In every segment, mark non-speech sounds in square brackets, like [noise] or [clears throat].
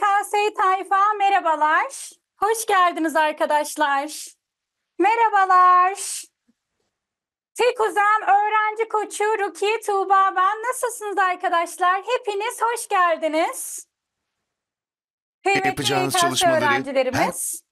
YKS Tayfa merhabalar. Hoş geldiniz arkadaşlar. Merhabalar. Tek Uzam öğrenci koçu Rukiye Tuğba ben. Nasılsınız arkadaşlar? Hepiniz hoş geldiniz. Kıymetli Yapacağınız YKS çalışmaları öğrencilerimiz.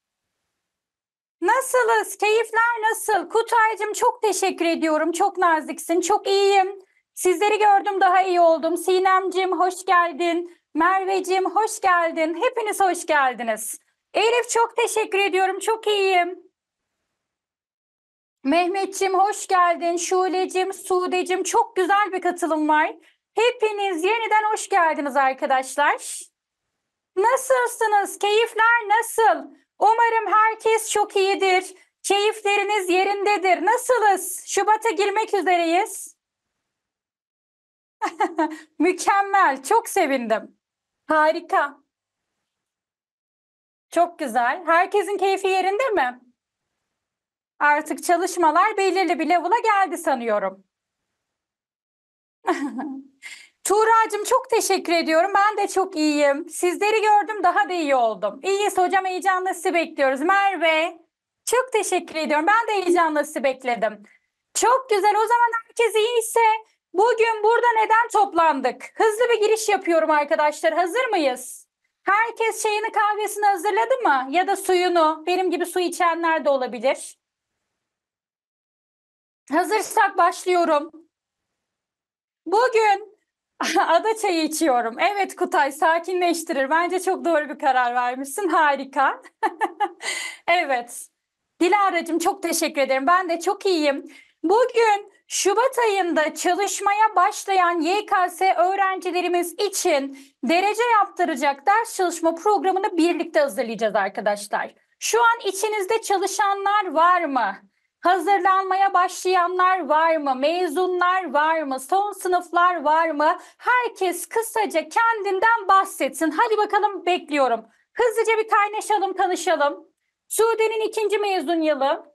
Nasılız? Keyifler nasıl? Kutaycığım çok teşekkür ediyorum. Çok naziksin. Çok iyiyim. Sizleri gördüm daha iyi oldum. Sinemcim hoş geldin. Merveciğim hoş geldin. Hepiniz hoş geldiniz. Elif çok teşekkür ediyorum. Çok iyiyim. Mehmetciğim hoş geldin. Şule'cim, Sude'cim çok güzel bir katılım var. Hepiniz yeniden hoş geldiniz arkadaşlar. Nasılsınız? Keyifler nasıl? Umarım herkes çok iyidir. Keyifleriniz yerindedir. Nasılız? Şubat'a girmek üzereyiz. [laughs] Mükemmel. Çok sevindim. Harika. Çok güzel. Herkesin keyfi yerinde mi? Artık çalışmalar belirli bir level'a geldi sanıyorum. [laughs] Tuğra'cığım çok teşekkür ediyorum. Ben de çok iyiyim. Sizleri gördüm daha da iyi oldum. İyiyiz hocam heyecanla sizi bekliyoruz. Merve çok teşekkür ediyorum. Ben de heyecanla sizi bekledim. Çok güzel o zaman herkes iyiyse Bugün burada neden toplandık? Hızlı bir giriş yapıyorum arkadaşlar. Hazır mıyız? Herkes şeyini kahvesini hazırladı mı? Ya da suyunu. Benim gibi su içenler de olabilir. Hazırsak başlıyorum. Bugün [laughs] ada çayı içiyorum. Evet Kutay sakinleştirir. Bence çok doğru bir karar vermişsin. Harika. [laughs] evet. Dilara'cığım çok teşekkür ederim. Ben de çok iyiyim. Bugün Şubat ayında çalışmaya başlayan YKS öğrencilerimiz için derece yaptıracak ders çalışma programını birlikte hazırlayacağız arkadaşlar. Şu an içinizde çalışanlar var mı? Hazırlanmaya başlayanlar var mı? Mezunlar var mı? Son sınıflar var mı? Herkes kısaca kendinden bahsetsin. Hadi bakalım bekliyorum. Hızlıca bir kaynaşalım, tanışalım. Sude'nin ikinci mezun yılı.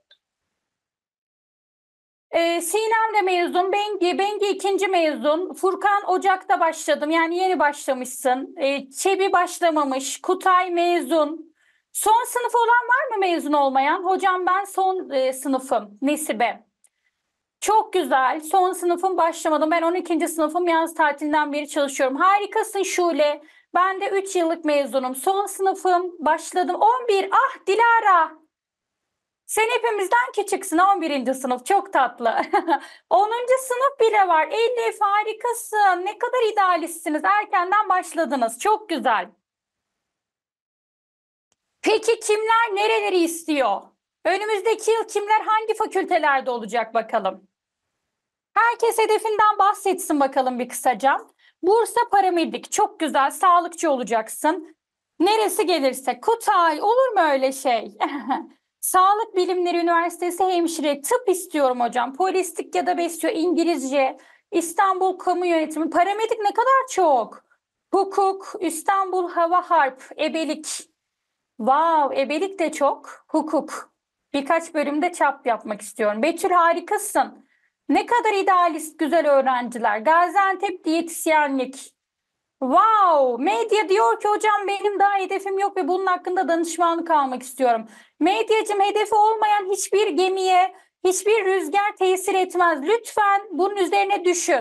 E, Sinem de mezun, Bengi, Bengi ikinci mezun. Furkan Ocak'ta başladım yani yeni başlamışsın. E, Çebi başlamamış, Kutay mezun. Son sınıf olan var mı mezun olmayan? Hocam ben son e, sınıfım, Nesibe. Çok güzel. Son sınıfım başlamadım. Ben 12. sınıfım yaz tatilinden beri çalışıyorum. Harikasın Şule. Ben de 3 yıllık mezunum. Son sınıfım başladım. 11. Ah Dilara. Sen hepimizden küçüksün 11. sınıf çok tatlı. 10. [laughs] sınıf bile var. Elif harikasın. Ne kadar idealistsiniz. Erkenden başladınız. Çok güzel. Peki kimler nereleri istiyor? Önümüzdeki yıl kimler hangi fakültelerde olacak bakalım. Herkes hedefinden bahsetsin bakalım bir kısaca. Bursa paramedik çok güzel sağlıkçı olacaksın. Neresi gelirse Kutay olur mu öyle şey? [laughs] Sağlık Bilimleri Üniversitesi hemşire, tıp istiyorum hocam. Polistik ya da besyo, İngilizce, İstanbul Kamu Yönetimi, paramedik ne kadar çok. Hukuk, İstanbul Hava Harp, ebelik. Wow, ebelik de çok. Hukuk. Birkaç bölümde çap yapmak istiyorum. Betül harikasın. Ne kadar idealist güzel öğrenciler. Gaziantep diyetisyenlik. Wow, medya diyor ki hocam benim daha hedefim yok ve bunun hakkında danışmanlık almak istiyorum. Medyacım hedefi olmayan hiçbir gemiye hiçbir rüzgar tesir etmez. Lütfen bunun üzerine düşün.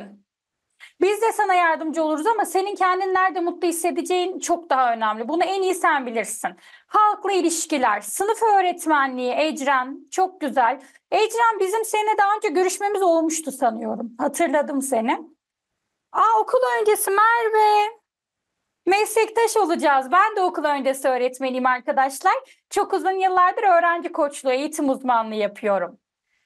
Biz de sana yardımcı oluruz ama senin kendin nerede mutlu hissedeceğin çok daha önemli. Bunu en iyi sen bilirsin. Halkla ilişkiler, sınıf öğretmenliği Ecren çok güzel. Ecren bizim seninle daha önce görüşmemiz olmuştu sanıyorum. Hatırladım seni. Aa okul öncesi Merve meslektaş olacağız. Ben de okul öncesi öğretmeniyim arkadaşlar. Çok uzun yıllardır öğrenci koçluğu, eğitim uzmanlığı yapıyorum.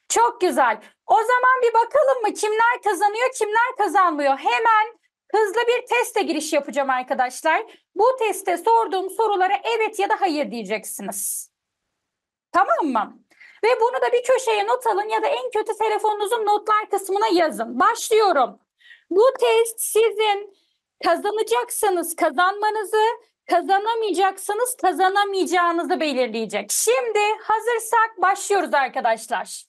Çok güzel. O zaman bir bakalım mı kimler kazanıyor, kimler kazanmıyor? Hemen hızlı bir teste giriş yapacağım arkadaşlar. Bu teste sorduğum sorulara evet ya da hayır diyeceksiniz. Tamam mı? Ve bunu da bir köşeye not alın ya da en kötü telefonunuzun notlar kısmına yazın. Başlıyorum. Bu test sizin kazanacaksanız kazanmanızı, kazanamayacaksanız kazanamayacağınızı belirleyecek. Şimdi hazırsak başlıyoruz arkadaşlar.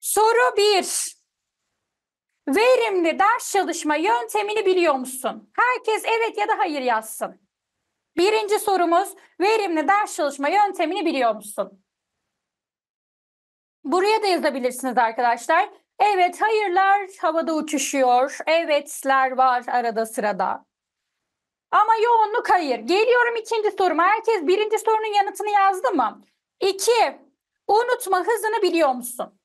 Soru 1. Verimli ders çalışma yöntemini biliyor musun? Herkes evet ya da hayır yazsın. Birinci sorumuz verimli ders çalışma yöntemini biliyor musun? Buraya da yazabilirsiniz arkadaşlar. Evet hayırlar havada uçuşuyor. Evetler var arada sırada. Ama yoğunluk hayır. Geliyorum ikinci soruma. Herkes birinci sorunun yanıtını yazdı mı? İki, unutma hızını biliyor musun?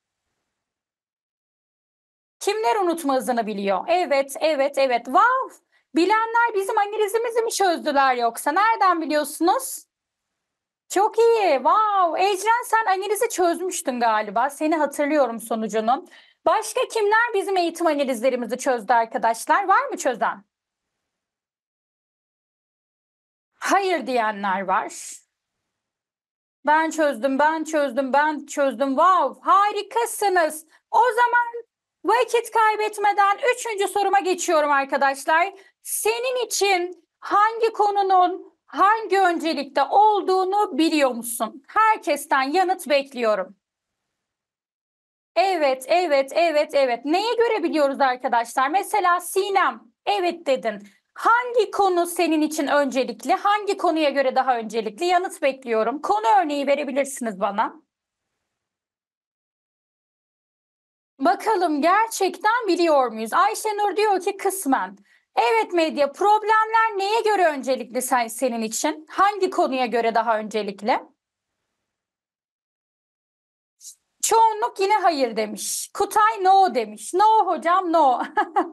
Kimler unutma hızını biliyor? Evet, evet, evet. Vav! Wow. Bilenler bizim analizimizi mi çözdüler yoksa? Nereden biliyorsunuz? Çok iyi. Wow. Ecren sen analizi çözmüştün galiba. Seni hatırlıyorum sonucunun. Başka kimler bizim eğitim analizlerimizi çözdü arkadaşlar? Var mı çözen? Hayır diyenler var. Ben çözdüm, ben çözdüm, ben çözdüm. Wow, harikasınız. O zaman vakit kaybetmeden üçüncü soruma geçiyorum arkadaşlar. Senin için hangi konunun hangi öncelikte olduğunu biliyor musun? Herkesten yanıt bekliyorum. Evet, evet, evet, evet. Neye göre biliyoruz arkadaşlar? Mesela Sinem, evet dedin. Hangi konu senin için öncelikli? Hangi konuya göre daha öncelikli? Yanıt bekliyorum. Konu örneği verebilirsiniz bana. Bakalım gerçekten biliyor muyuz? Ayşenur diyor ki kısmen. Evet medya problemler neye göre öncelikli sen, senin için? Hangi konuya göre daha öncelikli? Çoğunluk yine hayır demiş. Kutay no demiş. No hocam no.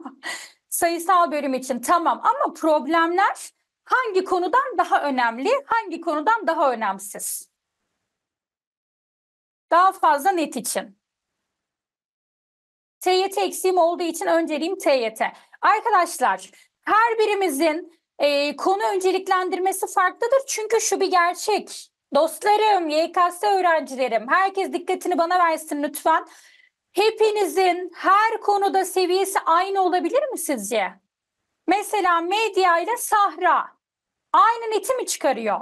[laughs] Sayısal bölüm için tamam ama problemler hangi konudan daha önemli, hangi konudan daha önemsiz? Daha fazla net için. TYT eksiğim olduğu için önceliğim TYT. Arkadaşlar her birimizin e, konu önceliklendirmesi farklıdır. Çünkü şu bir gerçek. Dostlarım, YKS öğrencilerim, herkes dikkatini bana versin lütfen. Hepinizin her konuda seviyesi aynı olabilir mi sizce? Mesela medya ile Sahra aynı neti mi çıkarıyor?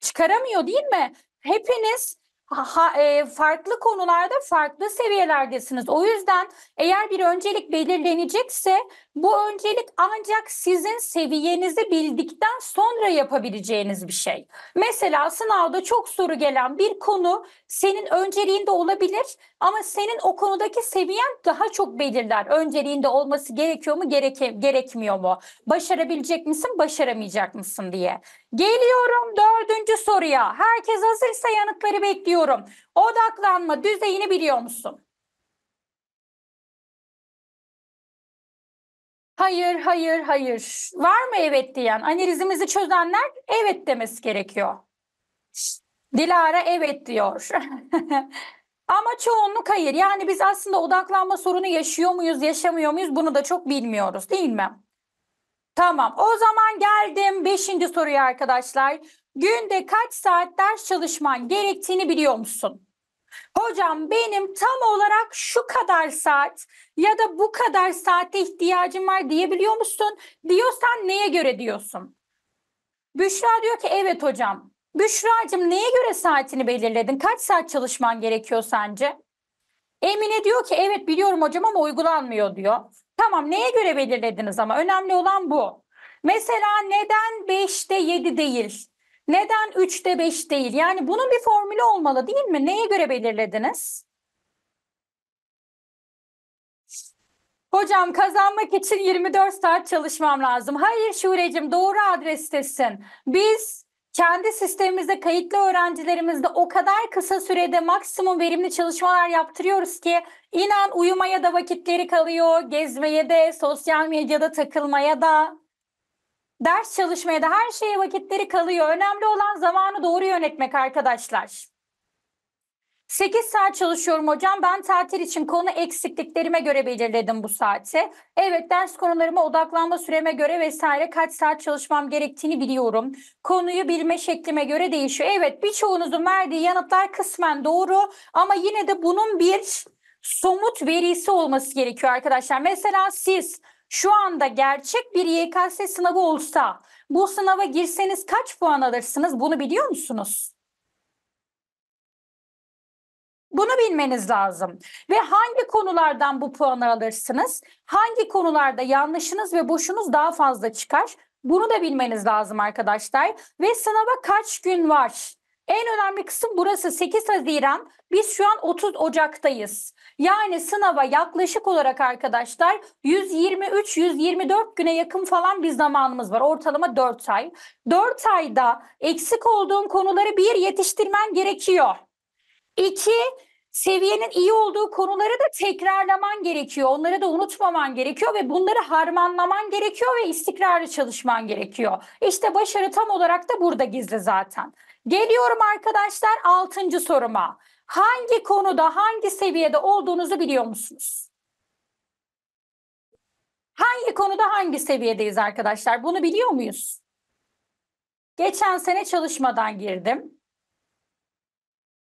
Çıkaramıyor değil mi? Hepiniz ha, e, farklı konularda farklı seviyelerdesiniz. O yüzden eğer bir öncelik belirlenecekse bu öncelik ancak sizin seviyenizi bildikten sonra yapabileceğiniz bir şey. Mesela sınavda çok soru gelen bir konu senin önceliğinde olabilir ama senin o konudaki seviyen daha çok belirler. Önceliğinde olması gerekiyor mu, gereke, gerekmiyor mu? Başarabilecek misin, başaramayacak mısın diye. Geliyorum dördüncü soruya. Herkes hazırsa yanıtları bekliyorum. Odaklanma düzeyini biliyor musun? Hayır, hayır, hayır. Var mı evet diyen? Analizimizi çözenler evet demesi gerekiyor. Dilara evet diyor. [laughs] Ama çoğunluk hayır. Yani biz aslında odaklanma sorunu yaşıyor muyuz, yaşamıyor muyuz bunu da çok bilmiyoruz değil mi? Tamam o zaman geldim beşinci soruya arkadaşlar. Günde kaç saat ders çalışman gerektiğini biliyor musun? Hocam benim tam olarak şu kadar saat ya da bu kadar saate ihtiyacım var diyebiliyor musun? Diyorsan neye göre diyorsun? Büşra diyor ki evet hocam. Büşra'cığım neye göre saatini belirledin? Kaç saat çalışman gerekiyor sence? Emine diyor ki evet biliyorum hocam ama uygulanmıyor diyor. Tamam neye göre belirlediniz ama önemli olan bu. Mesela neden 5'te 7 değil? Neden 3'te 5 değil? Yani bunun bir formülü olmalı değil mi? Neye göre belirlediniz? Hocam kazanmak için 24 saat çalışmam lazım. Hayır Şurecim doğru adrestesin. Biz kendi sistemimizde kayıtlı öğrencilerimizde o kadar kısa sürede maksimum verimli çalışmalar yaptırıyoruz ki inan uyumaya da vakitleri kalıyor, gezmeye de, sosyal medyada takılmaya da, ders çalışmaya da her şeye vakitleri kalıyor. Önemli olan zamanı doğru yönetmek arkadaşlar. 8 saat çalışıyorum hocam. Ben tatil için konu eksikliklerime göre belirledim bu saati. Evet ders konularıma odaklanma süreme göre vesaire kaç saat çalışmam gerektiğini biliyorum. Konuyu bilme şeklime göre değişiyor. Evet birçoğunuzun verdiği yanıtlar kısmen doğru ama yine de bunun bir somut verisi olması gerekiyor arkadaşlar. Mesela siz şu anda gerçek bir YKS sınavı olsa bu sınava girseniz kaç puan alırsınız bunu biliyor musunuz? Bunu bilmeniz lazım. Ve hangi konulardan bu puanı alırsınız? Hangi konularda yanlışınız ve boşunuz daha fazla çıkar? Bunu da bilmeniz lazım arkadaşlar. Ve sınava kaç gün var? En önemli kısım burası 8 Haziran. Biz şu an 30 Ocak'tayız. Yani sınava yaklaşık olarak arkadaşlar 123-124 güne yakın falan bir zamanımız var. Ortalama 4 ay. 4 ayda eksik olduğun konuları bir yetiştirmen gerekiyor. İki, seviyenin iyi olduğu konuları da tekrarlaman gerekiyor. Onları da unutmaman gerekiyor ve bunları harmanlaman gerekiyor ve istikrarlı çalışman gerekiyor. İşte başarı tam olarak da burada gizli zaten. Geliyorum arkadaşlar altıncı soruma. Hangi konuda, hangi seviyede olduğunuzu biliyor musunuz? Hangi konuda hangi seviyedeyiz arkadaşlar? Bunu biliyor muyuz? Geçen sene çalışmadan girdim.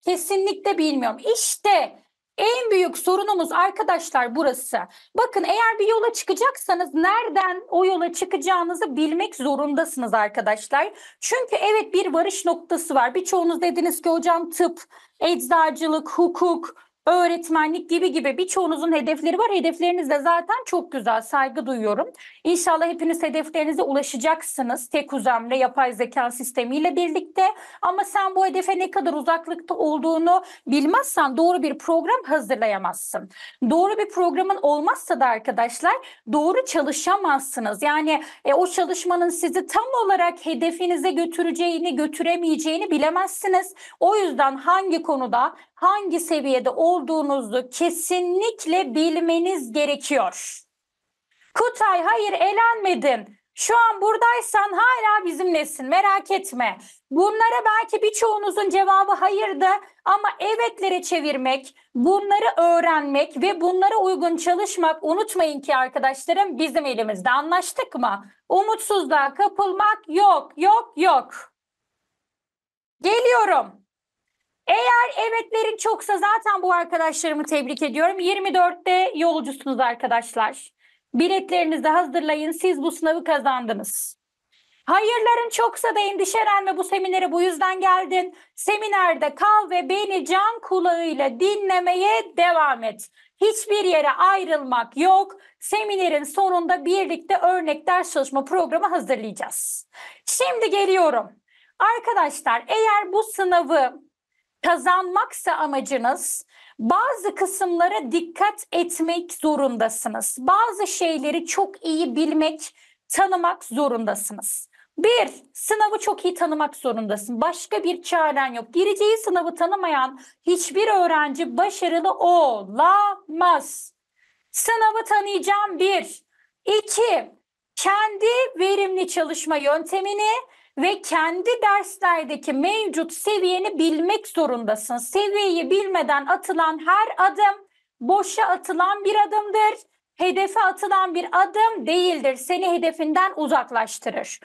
Kesinlikle bilmiyorum. İşte en büyük sorunumuz arkadaşlar burası. Bakın eğer bir yola çıkacaksanız nereden o yola çıkacağınızı bilmek zorundasınız arkadaşlar. Çünkü evet bir varış noktası var. Birçoğunuz dediniz ki hocam tıp, eczacılık, hukuk, öğretmenlik gibi gibi birçoğunuzun hedefleri var. Hedefleriniz de zaten çok güzel. Saygı duyuyorum. İnşallah hepiniz hedeflerinize ulaşacaksınız. Tek uzamla yapay zeka sistemiyle birlikte. Ama sen bu hedefe ne kadar uzaklıkta olduğunu bilmezsen doğru bir program hazırlayamazsın. Doğru bir programın olmazsa da arkadaşlar doğru çalışamazsınız. Yani e, o çalışmanın sizi tam olarak hedefinize götüreceğini, götüremeyeceğini bilemezsiniz. O yüzden hangi konuda hangi seviyede olduğunuzu kesinlikle bilmeniz gerekiyor. Kutay hayır elenmedin. Şu an buradaysan hala bizimlesin merak etme. Bunlara belki birçoğunuzun cevabı hayırdı ama evetlere çevirmek, bunları öğrenmek ve bunlara uygun çalışmak unutmayın ki arkadaşlarım bizim elimizde anlaştık mı? Umutsuzluğa kapılmak yok yok yok. Geliyorum. Eğer evetlerin çoksa zaten bu arkadaşlarımı tebrik ediyorum. 24'te yolcusunuz arkadaşlar. Biletlerinizi de hazırlayın. Siz bu sınavı kazandınız. Hayırların çoksa da endişelenme bu seminere bu yüzden geldin. Seminerde kal ve beni can kulağıyla dinlemeye devam et. Hiçbir yere ayrılmak yok. Seminerin sonunda birlikte örnek ders çalışma programı hazırlayacağız. Şimdi geliyorum. Arkadaşlar eğer bu sınavı kazanmaksa amacınız bazı kısımlara dikkat etmek zorundasınız. Bazı şeyleri çok iyi bilmek, tanımak zorundasınız. Bir, sınavı çok iyi tanımak zorundasın. Başka bir çaren yok. Gireceği sınavı tanımayan hiçbir öğrenci başarılı olamaz. Sınavı tanıyacağım bir. İki, kendi verimli çalışma yöntemini ve kendi derslerdeki mevcut seviyeni bilmek zorundasın. Seviyeyi bilmeden atılan her adım boşa atılan bir adımdır. Hedefe atılan bir adım değildir. Seni hedefinden uzaklaştırır.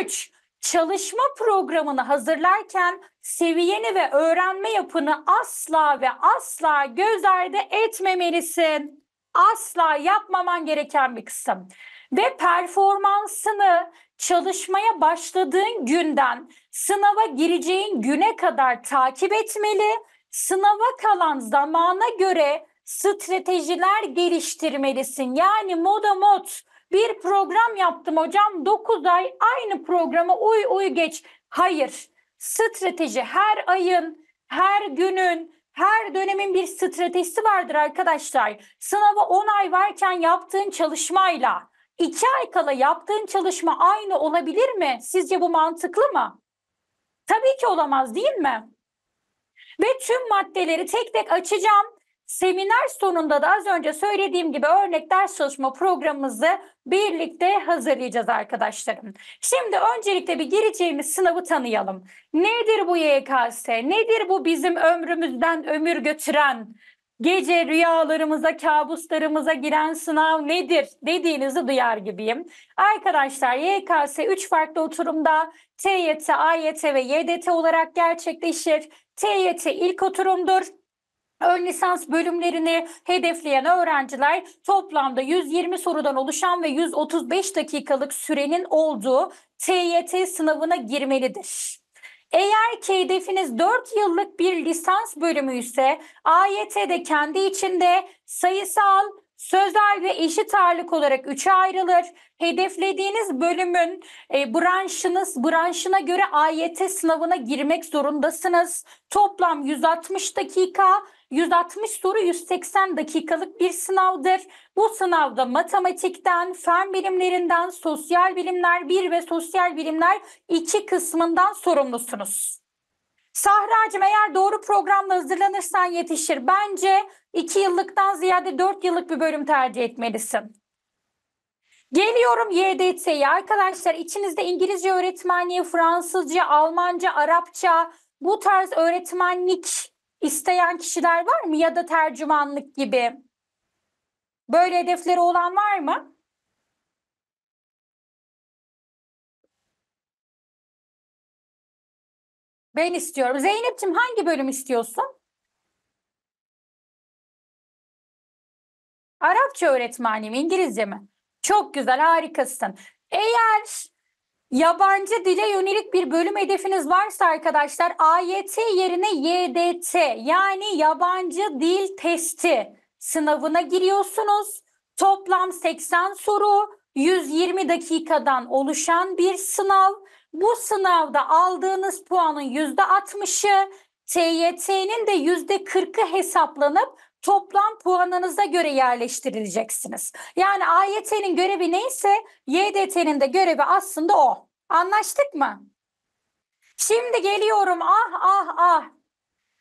3. Çalışma programını hazırlarken seviyeni ve öğrenme yapını asla ve asla göz ardı etmemelisin. Asla yapmaman gereken bir kısım. Ve performansını çalışmaya başladığın günden sınava gireceğin güne kadar takip etmeli. Sınava kalan zamana göre stratejiler geliştirmelisin. Yani moda mod bir program yaptım hocam 9 ay aynı programa uy uy geç. Hayır strateji her ayın, her günün, her dönemin bir stratejisi vardır arkadaşlar. Sınava 10 ay varken yaptığın çalışmayla iki ay kala yaptığın çalışma aynı olabilir mi? Sizce bu mantıklı mı? Tabii ki olamaz değil mi? Ve tüm maddeleri tek tek açacağım. Seminer sonunda da az önce söylediğim gibi örnek ders çalışma programımızı birlikte hazırlayacağız arkadaşlarım. Şimdi öncelikle bir gireceğimiz sınavı tanıyalım. Nedir bu YKS? Nedir bu bizim ömrümüzden ömür götüren Gece rüyalarımıza, kabuslarımıza giren sınav nedir dediğinizi duyar gibiyim. Arkadaşlar YKS 3 farklı oturumda TYT, AYT ve YDT olarak gerçekleşir. TYT ilk oturumdur. Ön lisans bölümlerini hedefleyen öğrenciler toplamda 120 sorudan oluşan ve 135 dakikalık sürenin olduğu TYT sınavına girmelidir. Eğer ki hedefiniz 4 yıllık bir lisans bölümü ise AYT'de kendi içinde sayısal, sözel ve eşit ağırlık olarak üçe ayrılır. Hedeflediğiniz bölümün e, branşınız branşına göre AYT sınavına girmek zorundasınız. Toplam 160 dakika 160 soru 180 dakikalık bir sınavdır. Bu sınavda matematikten, fen bilimlerinden, sosyal bilimler 1 ve sosyal bilimler 2 kısmından sorumlusunuz. Sahracığım eğer doğru programla hazırlanırsan yetişir. Bence 2 yıllıktan ziyade 4 yıllık bir bölüm tercih etmelisin. Geliyorum YDT'ye. Arkadaşlar içinizde İngilizce öğretmenliği, Fransızca, Almanca, Arapça bu tarz öğretmenlik isteyen kişiler var mı ya da tercümanlık gibi? Böyle hedefleri olan var mı? Ben istiyorum. Zeynep'ciğim hangi bölüm istiyorsun? Arapça öğretmenliği mi, İngilizce mi? Çok güzel, harikasın. Eğer Yabancı dile yönelik bir bölüm hedefiniz varsa arkadaşlar AYT yerine YDT yani yabancı dil testi sınavına giriyorsunuz. Toplam 80 soru 120 dakikadan oluşan bir sınav. Bu sınavda aldığınız puanın %60'ı TYT'nin de %40'ı hesaplanıp toplam puanınıza göre yerleştirileceksiniz. Yani AYT'nin görevi neyse YDT'nin de görevi aslında o. Anlaştık mı? Şimdi geliyorum ah ah ah.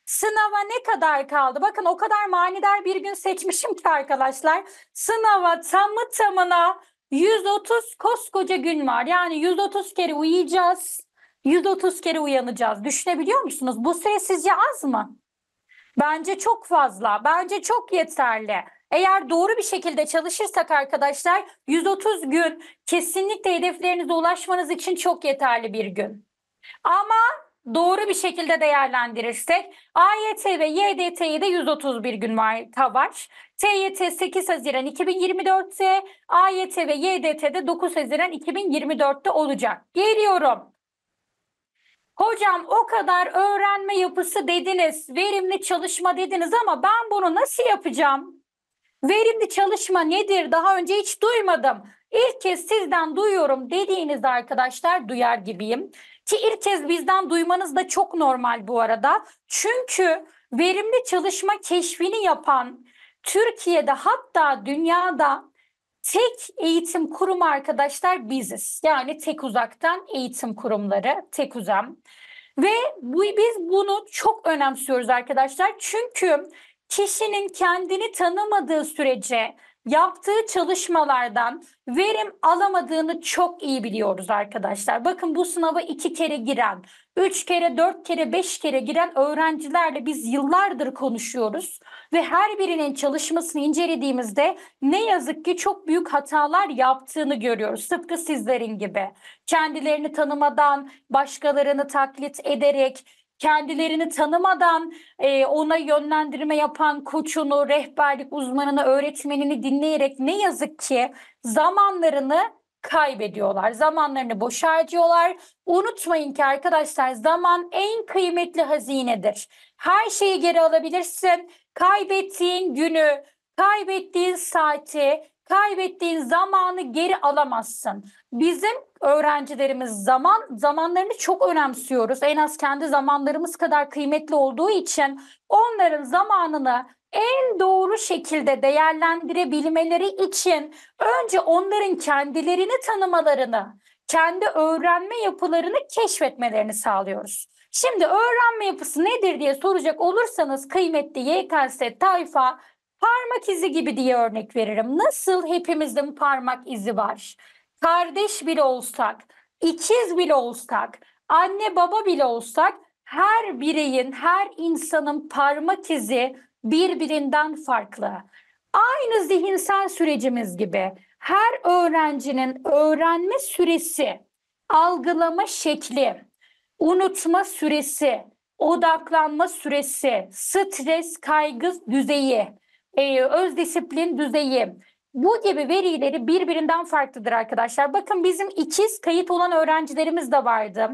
Sınava ne kadar kaldı? Bakın o kadar manidar bir gün seçmişim ki arkadaşlar. Sınava tamı tamına 130 koskoca gün var. Yani 130 kere uyuyacağız. 130 kere uyanacağız. Düşünebiliyor musunuz? Bu süre sizce az mı? Bence çok fazla. Bence çok yeterli. Eğer doğru bir şekilde çalışırsak arkadaşlar 130 gün kesinlikle hedeflerinize ulaşmanız için çok yeterli bir gün. Ama doğru bir şekilde değerlendirirsek AYT ve YDT'yi de bir gün var. var. TYT 8 Haziran 2024'te, AYT ve YDT'de 9 Haziran 2024'te olacak. Geliyorum. Hocam o kadar öğrenme yapısı dediniz, verimli çalışma dediniz ama ben bunu nasıl yapacağım? Verimli çalışma nedir? Daha önce hiç duymadım. İlk kez sizden duyuyorum dediğiniz arkadaşlar duyar gibiyim. Ki ilk kez bizden duymanız da çok normal bu arada. Çünkü verimli çalışma keşfini yapan Türkiye'de hatta dünyada Tek eğitim kurumu arkadaşlar biziz. Yani tek uzaktan eğitim kurumları, tek uzam. Ve bu, biz bunu çok önemsiyoruz arkadaşlar. Çünkü kişinin kendini tanımadığı sürece yaptığı çalışmalardan verim alamadığını çok iyi biliyoruz arkadaşlar. Bakın bu sınava iki kere giren, üç kere, dört kere, beş kere giren öğrencilerle biz yıllardır konuşuyoruz ve her birinin çalışmasını incelediğimizde ne yazık ki çok büyük hatalar yaptığını görüyoruz. Tıpkı sizlerin gibi. Kendilerini tanımadan, başkalarını taklit ederek, kendilerini tanımadan e, ona yönlendirme yapan koçunu, rehberlik uzmanını, öğretmenini dinleyerek ne yazık ki zamanlarını kaybediyorlar. Zamanlarını boş harcıyorlar. Unutmayın ki arkadaşlar zaman en kıymetli hazinedir. Her şeyi geri alabilirsin kaybettiğin günü, kaybettiğin saati, kaybettiğin zamanı geri alamazsın. Bizim öğrencilerimiz zaman zamanlarını çok önemsiyoruz. En az kendi zamanlarımız kadar kıymetli olduğu için onların zamanını en doğru şekilde değerlendirebilmeleri için önce onların kendilerini tanımalarını, kendi öğrenme yapılarını keşfetmelerini sağlıyoruz. Şimdi öğrenme yapısı nedir diye soracak olursanız kıymetli YKS tayfa parmak izi gibi diye örnek veririm. Nasıl Hepimizde hepimizin parmak izi var? Kardeş bile olsak, ikiz bile olsak, anne baba bile olsak her bireyin, her insanın parmak izi birbirinden farklı. Aynı zihinsel sürecimiz gibi her öğrencinin öğrenme süresi, algılama şekli, unutma süresi, odaklanma süresi, stres kaygı düzeyi, e, öz disiplin düzeyi. Bu gibi verileri birbirinden farklıdır arkadaşlar. Bakın bizim ikiz kayıt olan öğrencilerimiz de vardı.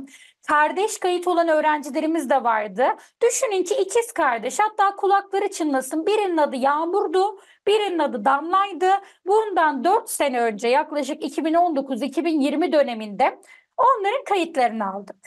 Kardeş kayıt olan öğrencilerimiz de vardı. Düşünün ki ikiz kardeş hatta kulakları çınlasın. Birinin adı Yağmur'du, birinin adı Damla'ydı. Bundan 4 sene önce yaklaşık 2019-2020 döneminde onların kayıtlarını aldık.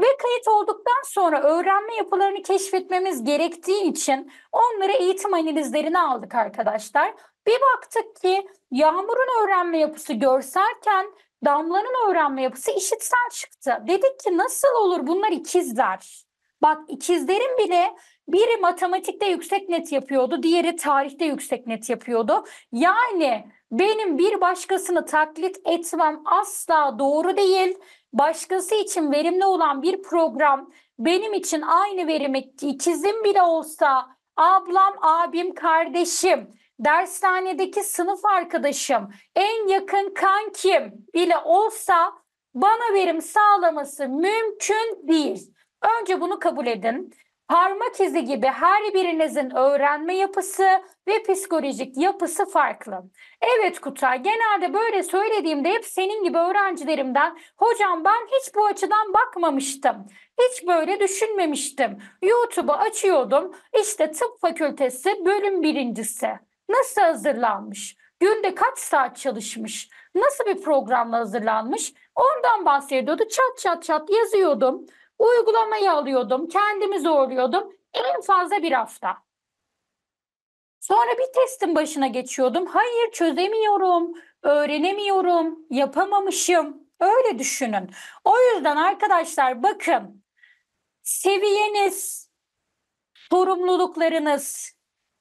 Ve kayıt olduktan sonra öğrenme yapılarını keşfetmemiz gerektiği için onları eğitim analizlerine aldık arkadaşlar. Bir baktık ki Yağmur'un öğrenme yapısı görselken Damla'nın öğrenme yapısı işitsel çıktı. Dedik ki nasıl olur bunlar ikizler. Bak ikizlerin bile biri matematikte yüksek net yapıyordu, diğeri tarihte yüksek net yapıyordu. Yani benim bir başkasını taklit etmem asla doğru değil başkası için verimli olan bir program benim için aynı verimi ikizim bile olsa ablam, abim, kardeşim, dershanedeki sınıf arkadaşım, en yakın kankim bile olsa bana verim sağlaması mümkün değil. Önce bunu kabul edin. Parmak izi gibi her birinizin öğrenme yapısı ve psikolojik yapısı farklı. Evet Kutay, genelde böyle söylediğimde hep senin gibi öğrencilerimden hocam ben hiç bu açıdan bakmamıştım. Hiç böyle düşünmemiştim. YouTube'u açıyordum. işte tıp fakültesi bölüm birincisi. Nasıl hazırlanmış? Günde kaç saat çalışmış? Nasıl bir programla hazırlanmış? Ondan bahsediyordu. Çat çat çat yazıyordum. Uygulamayı alıyordum, kendimi zorluyordum. En fazla bir hafta. Sonra bir testin başına geçiyordum. Hayır çözemiyorum, öğrenemiyorum, yapamamışım. Öyle düşünün. O yüzden arkadaşlar bakın seviyeniz, sorumluluklarınız,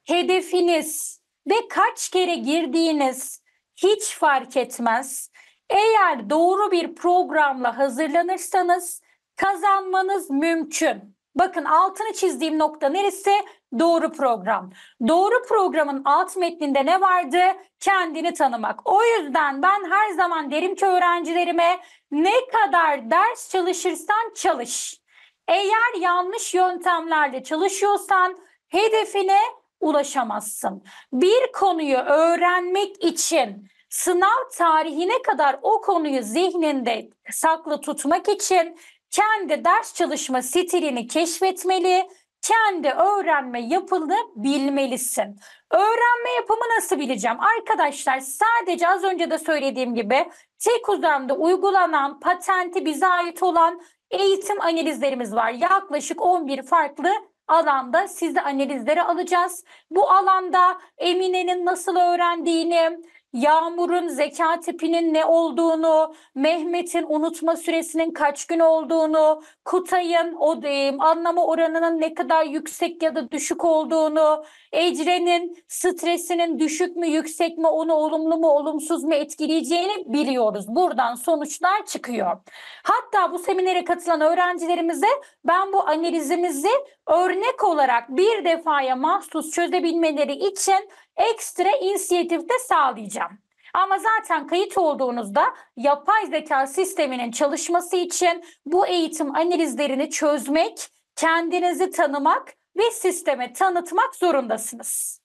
hedefiniz ve kaç kere girdiğiniz hiç fark etmez. Eğer doğru bir programla hazırlanırsanız kazanmanız mümkün. Bakın altını çizdiğim nokta neresi? Doğru program. Doğru programın alt metninde ne vardı? Kendini tanımak. O yüzden ben her zaman derim ki öğrencilerime ne kadar ders çalışırsan çalış. Eğer yanlış yöntemlerde çalışıyorsan hedefine ulaşamazsın. Bir konuyu öğrenmek için sınav tarihine kadar o konuyu zihninde saklı tutmak için kendi ders çalışma stilini keşfetmeli, kendi öğrenme yapını bilmelisin. Öğrenme yapımı nasıl bileceğim? Arkadaşlar sadece az önce de söylediğim gibi tek uzamda uygulanan, patenti bize ait olan eğitim analizlerimiz var. Yaklaşık 11 farklı alanda sizi analizlere alacağız. Bu alanda Emine'nin nasıl öğrendiğini, Yağmur'un zeka tipinin ne olduğunu, Mehmet'in unutma süresinin kaç gün olduğunu, Kutay'ın o deyim, anlama oranının ne kadar yüksek ya da düşük olduğunu, Ecre'nin stresinin düşük mü yüksek mi onu olumlu mu olumsuz mu etkileyeceğini biliyoruz. Buradan sonuçlar çıkıyor. Hatta bu seminere katılan öğrencilerimize ben bu analizimizi örnek olarak bir defaya mahsus çözebilmeleri için ekstra inisiyatif de sağlayacağım. Ama zaten kayıt olduğunuzda yapay zeka sisteminin çalışması için bu eğitim analizlerini çözmek, kendinizi tanımak ve sisteme tanıtmak zorundasınız.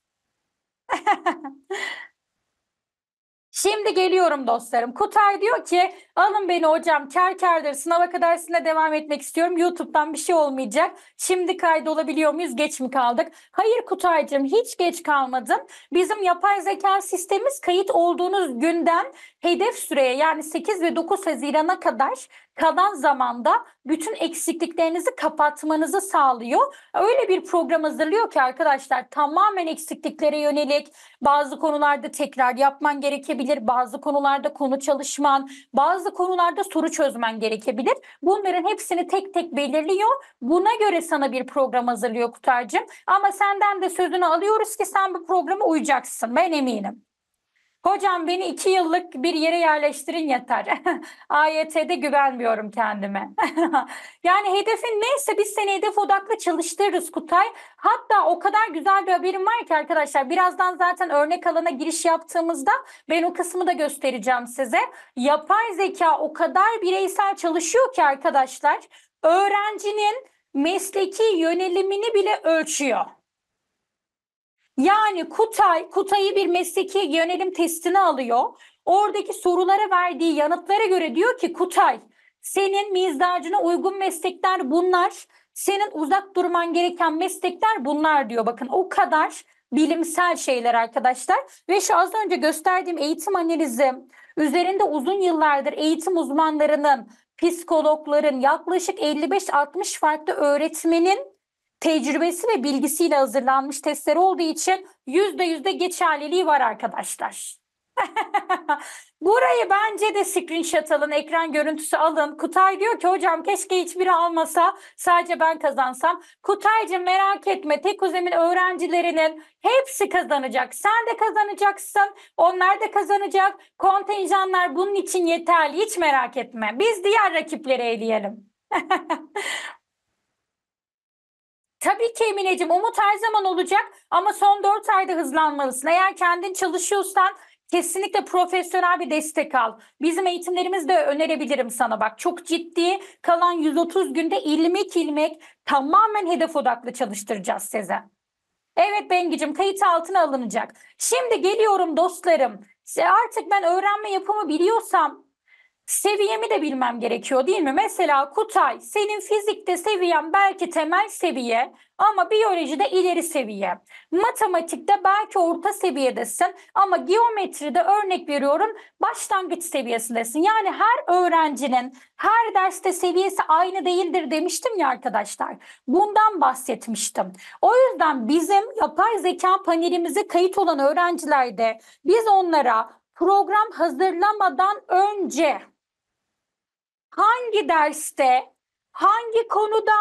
[laughs] Şimdi geliyorum dostlarım. Kutay diyor ki alın beni hocam ker kerdir sınava kadar sizinle devam etmek istiyorum. YouTube'dan bir şey olmayacak. Şimdi kaydolabiliyor muyuz? Geç mi kaldık? Hayır Kutay'cığım hiç geç kalmadın. Bizim yapay zeka sistemimiz kayıt olduğunuz günden hedef süreye yani 8 ve 9 Haziran'a kadar kalan zamanda bütün eksikliklerinizi kapatmanızı sağlıyor. Öyle bir program hazırlıyor ki arkadaşlar tamamen eksikliklere yönelik bazı konularda tekrar yapman gerekebilir. Bazı konularda konu çalışman, bazı konularda soru çözmen gerekebilir. Bunların hepsini tek tek belirliyor. Buna göre sana bir program hazırlıyor Kutar'cığım. Ama senden de sözünü alıyoruz ki sen bu programı uyacaksın. Ben eminim. Hocam beni iki yıllık bir yere yerleştirin yeter. AYT'de [laughs] güvenmiyorum kendime. [laughs] yani hedefin neyse biz seni hedef odaklı çalıştırırız Kutay. Hatta o kadar güzel bir haberim var ki arkadaşlar birazdan zaten örnek alana giriş yaptığımızda ben o kısmı da göstereceğim size. Yapay zeka o kadar bireysel çalışıyor ki arkadaşlar öğrencinin mesleki yönelimini bile ölçüyor. Yani Kutay, Kutay'ı bir mesleki yönelim testine alıyor. Oradaki sorulara verdiği yanıtlara göre diyor ki Kutay senin mizacına uygun meslekler bunlar. Senin uzak durman gereken meslekler bunlar diyor. Bakın o kadar bilimsel şeyler arkadaşlar. Ve şu az önce gösterdiğim eğitim analizi üzerinde uzun yıllardır eğitim uzmanlarının, psikologların, yaklaşık 55-60 farklı öğretmenin tecrübesi ve bilgisiyle hazırlanmış testler olduğu için yüzde yüzde geçerliliği var arkadaşlar. [laughs] Burayı bence de screenshot alın, ekran görüntüsü alın. Kutay diyor ki hocam keşke hiçbiri almasa, sadece ben kazansam. Kutaycığım merak etme, tek uzemin öğrencilerinin hepsi kazanacak. Sen de kazanacaksın, onlar da kazanacak. Kontenjanlar bunun için yeterli, hiç merak etme. Biz diğer rakipleri eleyelim. [laughs] Tabii ki Emineciğim umut her zaman olacak ama son 4 ayda hızlanmalısın. Eğer kendin çalışıyorsan kesinlikle profesyonel bir destek al. Bizim eğitimlerimiz de önerebilirim sana bak. Çok ciddi kalan 130 günde ilmek ilmek tamamen hedef odaklı çalıştıracağız size. Evet Bengicim kayıt altına alınacak. Şimdi geliyorum dostlarım. Artık ben öğrenme yapımı biliyorsam seviyemi de bilmem gerekiyor değil mi? Mesela Kutay senin fizikte seviyen belki temel seviye ama biyolojide ileri seviye. Matematikte belki orta seviyedesin ama geometride örnek veriyorum başlangıç seviyesindesin. Yani her öğrencinin her derste seviyesi aynı değildir demiştim ya arkadaşlar. Bundan bahsetmiştim. O yüzden bizim yapay zeka panelimize kayıt olan öğrencilerde biz onlara program hazırlamadan önce hangi derste, hangi konuda,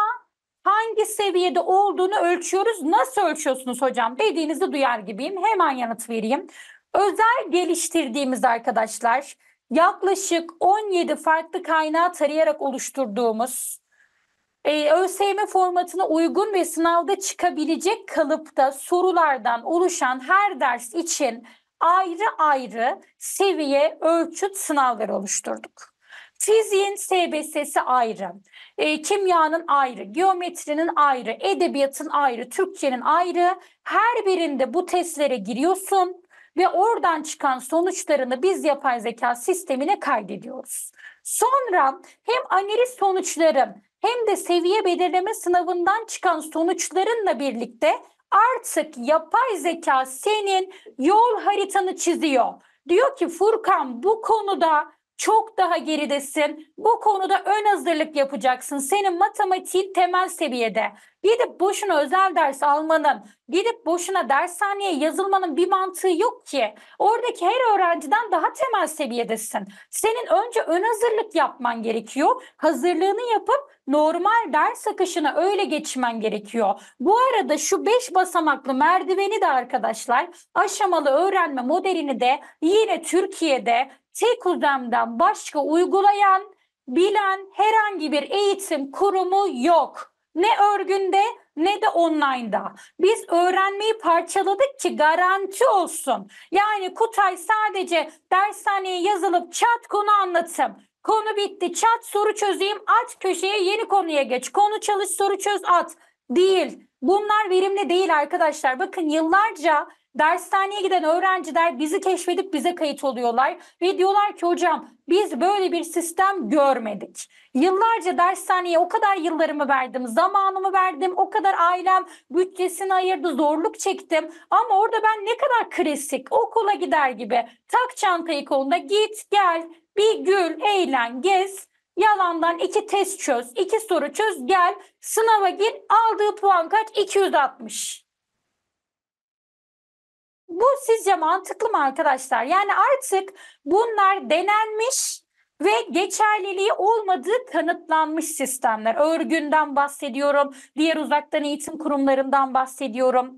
hangi seviyede olduğunu ölçüyoruz. Nasıl ölçüyorsunuz hocam dediğinizi duyar gibiyim. Hemen yanıt vereyim. Özel geliştirdiğimiz arkadaşlar yaklaşık 17 farklı kaynağı tarayarak oluşturduğumuz e, ÖSYM formatına uygun ve sınavda çıkabilecek kalıpta sorulardan oluşan her ders için ayrı ayrı seviye ölçüt sınavları oluşturduk. Fiziğin SBS'si ayrı, e, kimyanın ayrı, geometrinin ayrı, edebiyatın ayrı, Türkçenin ayrı. Her birinde bu testlere giriyorsun ve oradan çıkan sonuçlarını biz yapay zeka sistemine kaydediyoruz. Sonra hem analiz sonuçları hem de seviye belirleme sınavından çıkan sonuçlarınla birlikte artık yapay zeka senin yol haritanı çiziyor. Diyor ki Furkan bu konuda çok daha geridesin. Bu konuda ön hazırlık yapacaksın. Senin matematiğin temel seviyede. Gidip boşuna özel ders almanın, gidip boşuna dershaneye yazılmanın bir mantığı yok ki. Oradaki her öğrenciden daha temel seviyedesin. Senin önce ön hazırlık yapman gerekiyor. Hazırlığını yapıp normal ders akışına öyle geçmen gerekiyor. Bu arada şu beş basamaklı merdiveni de arkadaşlar aşamalı öğrenme modelini de yine Türkiye'de tek uzamdan başka uygulayan, bilen herhangi bir eğitim kurumu yok. Ne örgünde ne de online'da. Biz öğrenmeyi parçaladık ki garanti olsun. Yani Kutay sadece dershaneye yazılıp çat konu anlatım. Konu bitti. Çat soru çözeyim. At köşeye yeni konuya geç. Konu çalış soru çöz at. Değil. Bunlar verimli değil arkadaşlar. Bakın yıllarca Dershaneye giden öğrenciler bizi keşfedip bize kayıt oluyorlar ve diyorlar ki hocam biz böyle bir sistem görmedik. Yıllarca dershaneye o kadar yıllarımı verdim, zamanımı verdim, o kadar ailem bütçesini ayırdı, zorluk çektim. Ama orada ben ne kadar klasik, okula gider gibi tak çantayı kolunda git gel bir gül, eğlen, gez. Yalandan iki test çöz, iki soru çöz, gel. Sınava gir, aldığı puan kaç? 260 bu sizce mantıklı mı arkadaşlar? Yani artık bunlar denenmiş ve geçerliliği olmadığı kanıtlanmış sistemler. Örgünden bahsediyorum, diğer uzaktan eğitim kurumlarından bahsediyorum.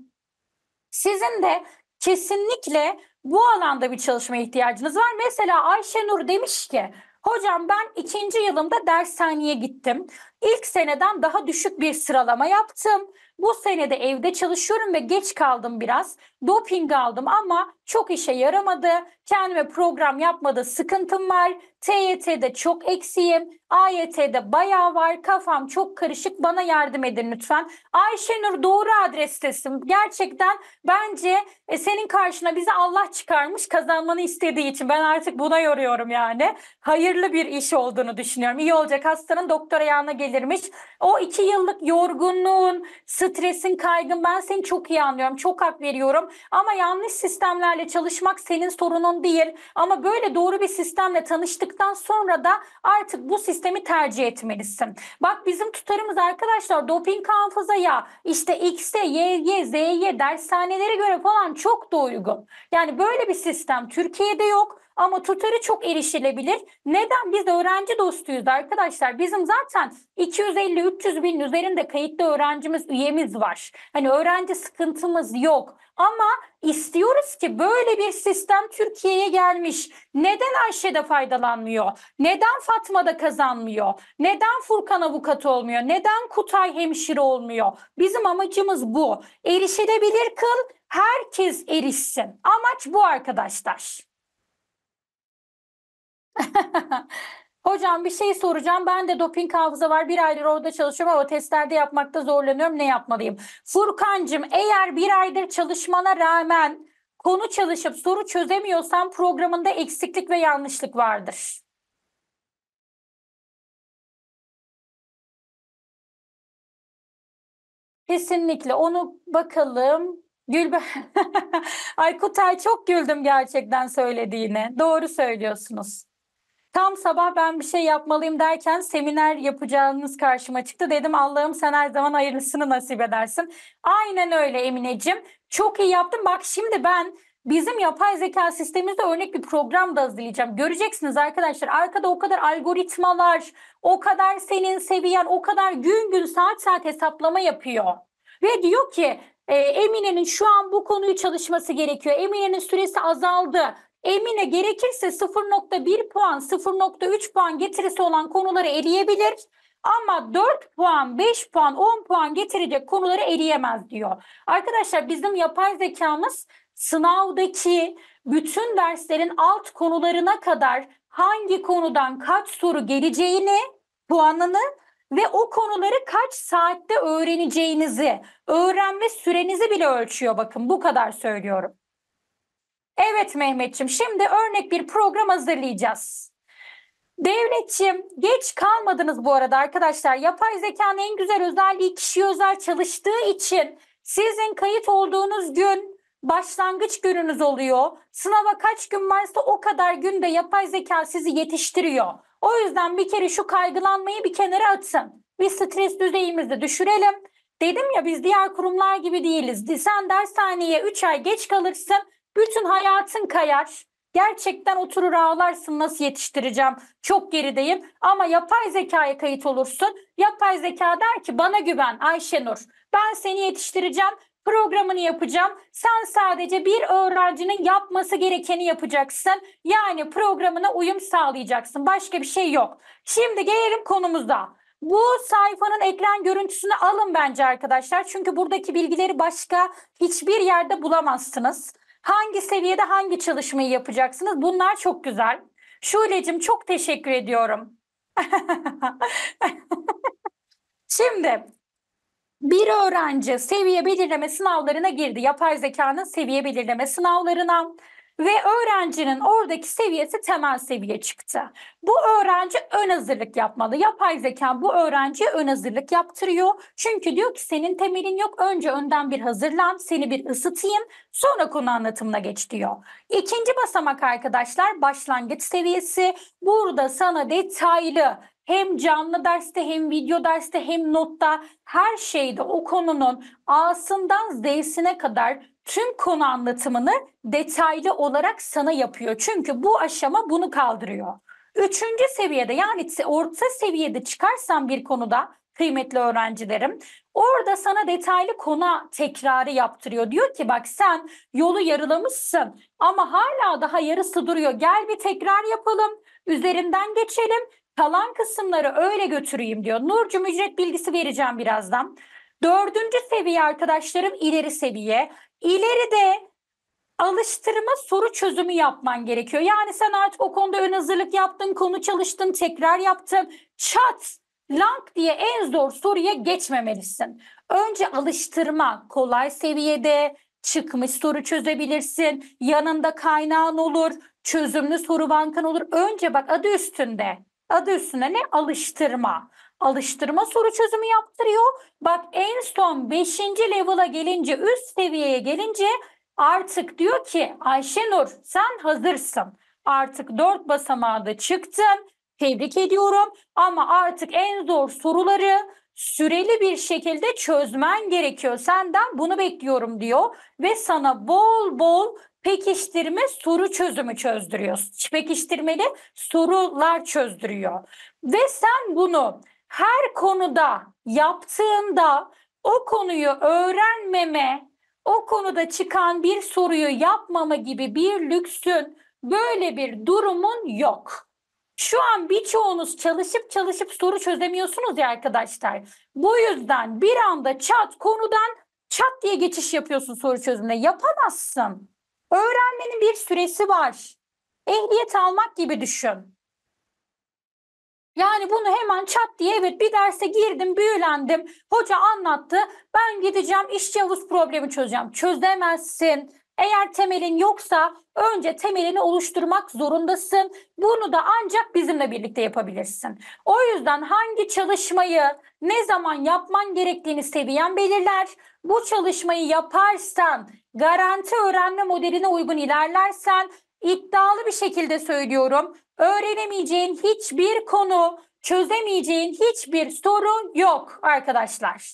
Sizin de kesinlikle bu alanda bir çalışmaya ihtiyacınız var. Mesela Ayşenur demiş ki Hocam ben ikinci yılımda dershaneye gittim. İlk seneden daha düşük bir sıralama yaptım. Bu senede evde çalışıyorum ve geç kaldım biraz. Doping aldım ama çok işe yaramadı. Kendime program yapmada sıkıntım var. TYT'de çok eksiğim. AYT'de bayağı var. Kafam çok karışık. Bana yardım edin lütfen. Ayşenur doğru adrestesin. Gerçekten bence e, senin karşına bizi Allah çıkarmış kazanmanı istediği için. Ben artık buna yoruyorum yani. Hayırlı bir iş olduğunu düşünüyorum. İyi olacak. Hastanın doktor ayağına gelirmiş. O iki yıllık yorgunluğun, stresin, kaygın ben seni çok iyi anlıyorum. Çok hak veriyorum ama yanlış sistemlerle çalışmak senin sorunun değil. Ama böyle doğru bir sistemle tanıştıktan sonra da artık bu sistemi tercih etmelisin. Bak bizim tutarımız arkadaşlar doping hafızaya işte X'e, Y'ye, Z'ye dershanelere göre falan çok da uygun. Yani böyle bir sistem Türkiye'de yok ama tutarı çok erişilebilir. Neden? Biz öğrenci dostuyuz arkadaşlar. Bizim zaten 250-300 bin üzerinde kayıtlı öğrencimiz, üyemiz var. Hani öğrenci sıkıntımız yok. Ama istiyoruz ki böyle bir sistem Türkiye'ye gelmiş. Neden Ayşe'de faydalanmıyor? Neden Fatma'da kazanmıyor? Neden Furkan avukat olmuyor? Neden Kutay hemşire olmuyor? Bizim amacımız bu. Erişilebilir kıl, herkes erişsin. Amaç bu arkadaşlar. [laughs] Hocam bir şey soracağım. Ben de doping hafıza var. Bir aydır orada çalışıyorum ama testlerde yapmakta zorlanıyorum. Ne yapmalıyım? Furkancığım eğer bir aydır çalışmana rağmen konu çalışıp soru çözemiyorsan programında eksiklik ve yanlışlık vardır. Kesinlikle onu bakalım. Gülbe [laughs] Aykutay çok güldüm gerçekten söylediğine. Doğru söylüyorsunuz. Tam sabah ben bir şey yapmalıyım derken seminer yapacağınız karşıma çıktı. Dedim Allah'ım sen her zaman hayırlısını nasip edersin. Aynen öyle Emineciğim. Çok iyi yaptın. Bak şimdi ben bizim yapay zeka sistemimizde örnek bir program da hazırlayacağım. Göreceksiniz arkadaşlar arkada o kadar algoritmalar, o kadar senin seviyen, o kadar gün gün saat saat hesaplama yapıyor. Ve diyor ki Emine'nin şu an bu konuyu çalışması gerekiyor. Emine'nin süresi azaldı. Emine gerekirse 0.1 puan, 0.3 puan getirisi olan konuları eleyebilir. Ama 4 puan, 5 puan, 10 puan getirecek konuları eleyemez diyor. Arkadaşlar bizim yapay zekamız sınavdaki bütün derslerin alt konularına kadar hangi konudan kaç soru geleceğini, puanını ve o konuları kaç saatte öğreneceğinizi, öğrenme sürenizi bile ölçüyor bakın bu kadar söylüyorum. Evet Mehmetçim, şimdi örnek bir program hazırlayacağız. Devletçim geç kalmadınız bu arada arkadaşlar. Yapay zekanın en güzel özelliği kişi özel çalıştığı için sizin kayıt olduğunuz gün başlangıç gününüz oluyor. Sınava kaç gün varsa o kadar günde yapay zeka sizi yetiştiriyor. O yüzden bir kere şu kaygılanmayı bir kenara atın. Bir stres düzeyimizi düşürelim. Dedim ya biz diğer kurumlar gibi değiliz. Sen dershaneye 3 ay geç kalırsın bütün hayatın kayar. Gerçekten oturur ağlarsın nasıl yetiştireceğim? Çok gerideyim. Ama yapay zekaya kayıt olursun. Yapay zeka der ki bana güven Ayşenur. Ben seni yetiştireceğim programını yapacağım. Sen sadece bir öğrencinin yapması gerekeni yapacaksın. Yani programına uyum sağlayacaksın. Başka bir şey yok. Şimdi gelelim konumuza. Bu sayfanın ekran görüntüsünü alın bence arkadaşlar. Çünkü buradaki bilgileri başka hiçbir yerde bulamazsınız. Hangi seviyede hangi çalışmayı yapacaksınız? Bunlar çok güzel. Şule'cim çok teşekkür ediyorum. [laughs] Şimdi bir öğrenci seviye belirleme sınavlarına girdi. Yapay zekanın seviye belirleme sınavlarına ve öğrencinin oradaki seviyesi temel seviye çıktı. Bu öğrenci ön hazırlık yapmalı. Yapay zeka bu öğrenciye ön hazırlık yaptırıyor. Çünkü diyor ki senin temelin yok. Önce önden bir hazırlan, seni bir ısıtayım, sonra konu anlatımına geç diyor. İkinci basamak arkadaşlar başlangıç seviyesi. Burada sana detaylı hem canlı derste hem video derste hem notta her şeyde o konunun A'sından Z'sine kadar tüm konu anlatımını detaylı olarak sana yapıyor. Çünkü bu aşama bunu kaldırıyor. Üçüncü seviyede yani orta seviyede çıkarsan bir konuda kıymetli öğrencilerim. Orada sana detaylı konu tekrarı yaptırıyor. Diyor ki bak sen yolu yarılamışsın ama hala daha yarısı duruyor. Gel bir tekrar yapalım, üzerinden geçelim. Kalan kısımları öyle götüreyim diyor. Nurcu ücret bilgisi vereceğim birazdan. Dördüncü seviye arkadaşlarım ileri seviye. İleride alıştırma soru çözümü yapman gerekiyor. Yani sen artık o konuda ön hazırlık yaptın, konu çalıştın, tekrar yaptın. Çat Lank diye en zor soruya geçmemelisin. Önce alıştırma kolay seviyede çıkmış soru çözebilirsin. Yanında kaynağın olur, çözümlü soru bankan olur. Önce bak adı üstünde Adı üstüne ne? Alıştırma. Alıştırma soru çözümü yaptırıyor. Bak en son 5. level'a gelince, üst seviyeye gelince artık diyor ki Ayşenur sen hazırsın. Artık 4 basamağa da çıktın. Tebrik ediyorum ama artık en zor soruları süreli bir şekilde çözmen gerekiyor. Senden bunu bekliyorum diyor ve sana bol bol pekiştirme soru çözümü çözdürüyor. Pekiştirmeli sorular çözdürüyor. Ve sen bunu her konuda yaptığında o konuyu öğrenmeme, o konuda çıkan bir soruyu yapmama gibi bir lüksün, böyle bir durumun yok. Şu an birçoğunuz çalışıp çalışıp soru çözemiyorsunuz ya arkadaşlar. Bu yüzden bir anda çat konudan çat diye geçiş yapıyorsun soru çözümüne. Yapamazsın. Öğrenmenin bir süresi var. Ehliyet almak gibi düşün. Yani bunu hemen çat diye evet bir derse girdim, büyülendim. Hoca anlattı. Ben gideceğim işçi havuz problemi çözeceğim. Çözemezsin. Eğer temelin yoksa önce temelini oluşturmak zorundasın. Bunu da ancak bizimle birlikte yapabilirsin. O yüzden hangi çalışmayı ne zaman yapman gerektiğini seviyen belirler. Bu çalışmayı yaparsan garanti öğrenme modeline uygun ilerlersen iddialı bir şekilde söylüyorum. Öğrenemeyeceğin hiçbir konu, çözemeyeceğin hiçbir soru yok arkadaşlar.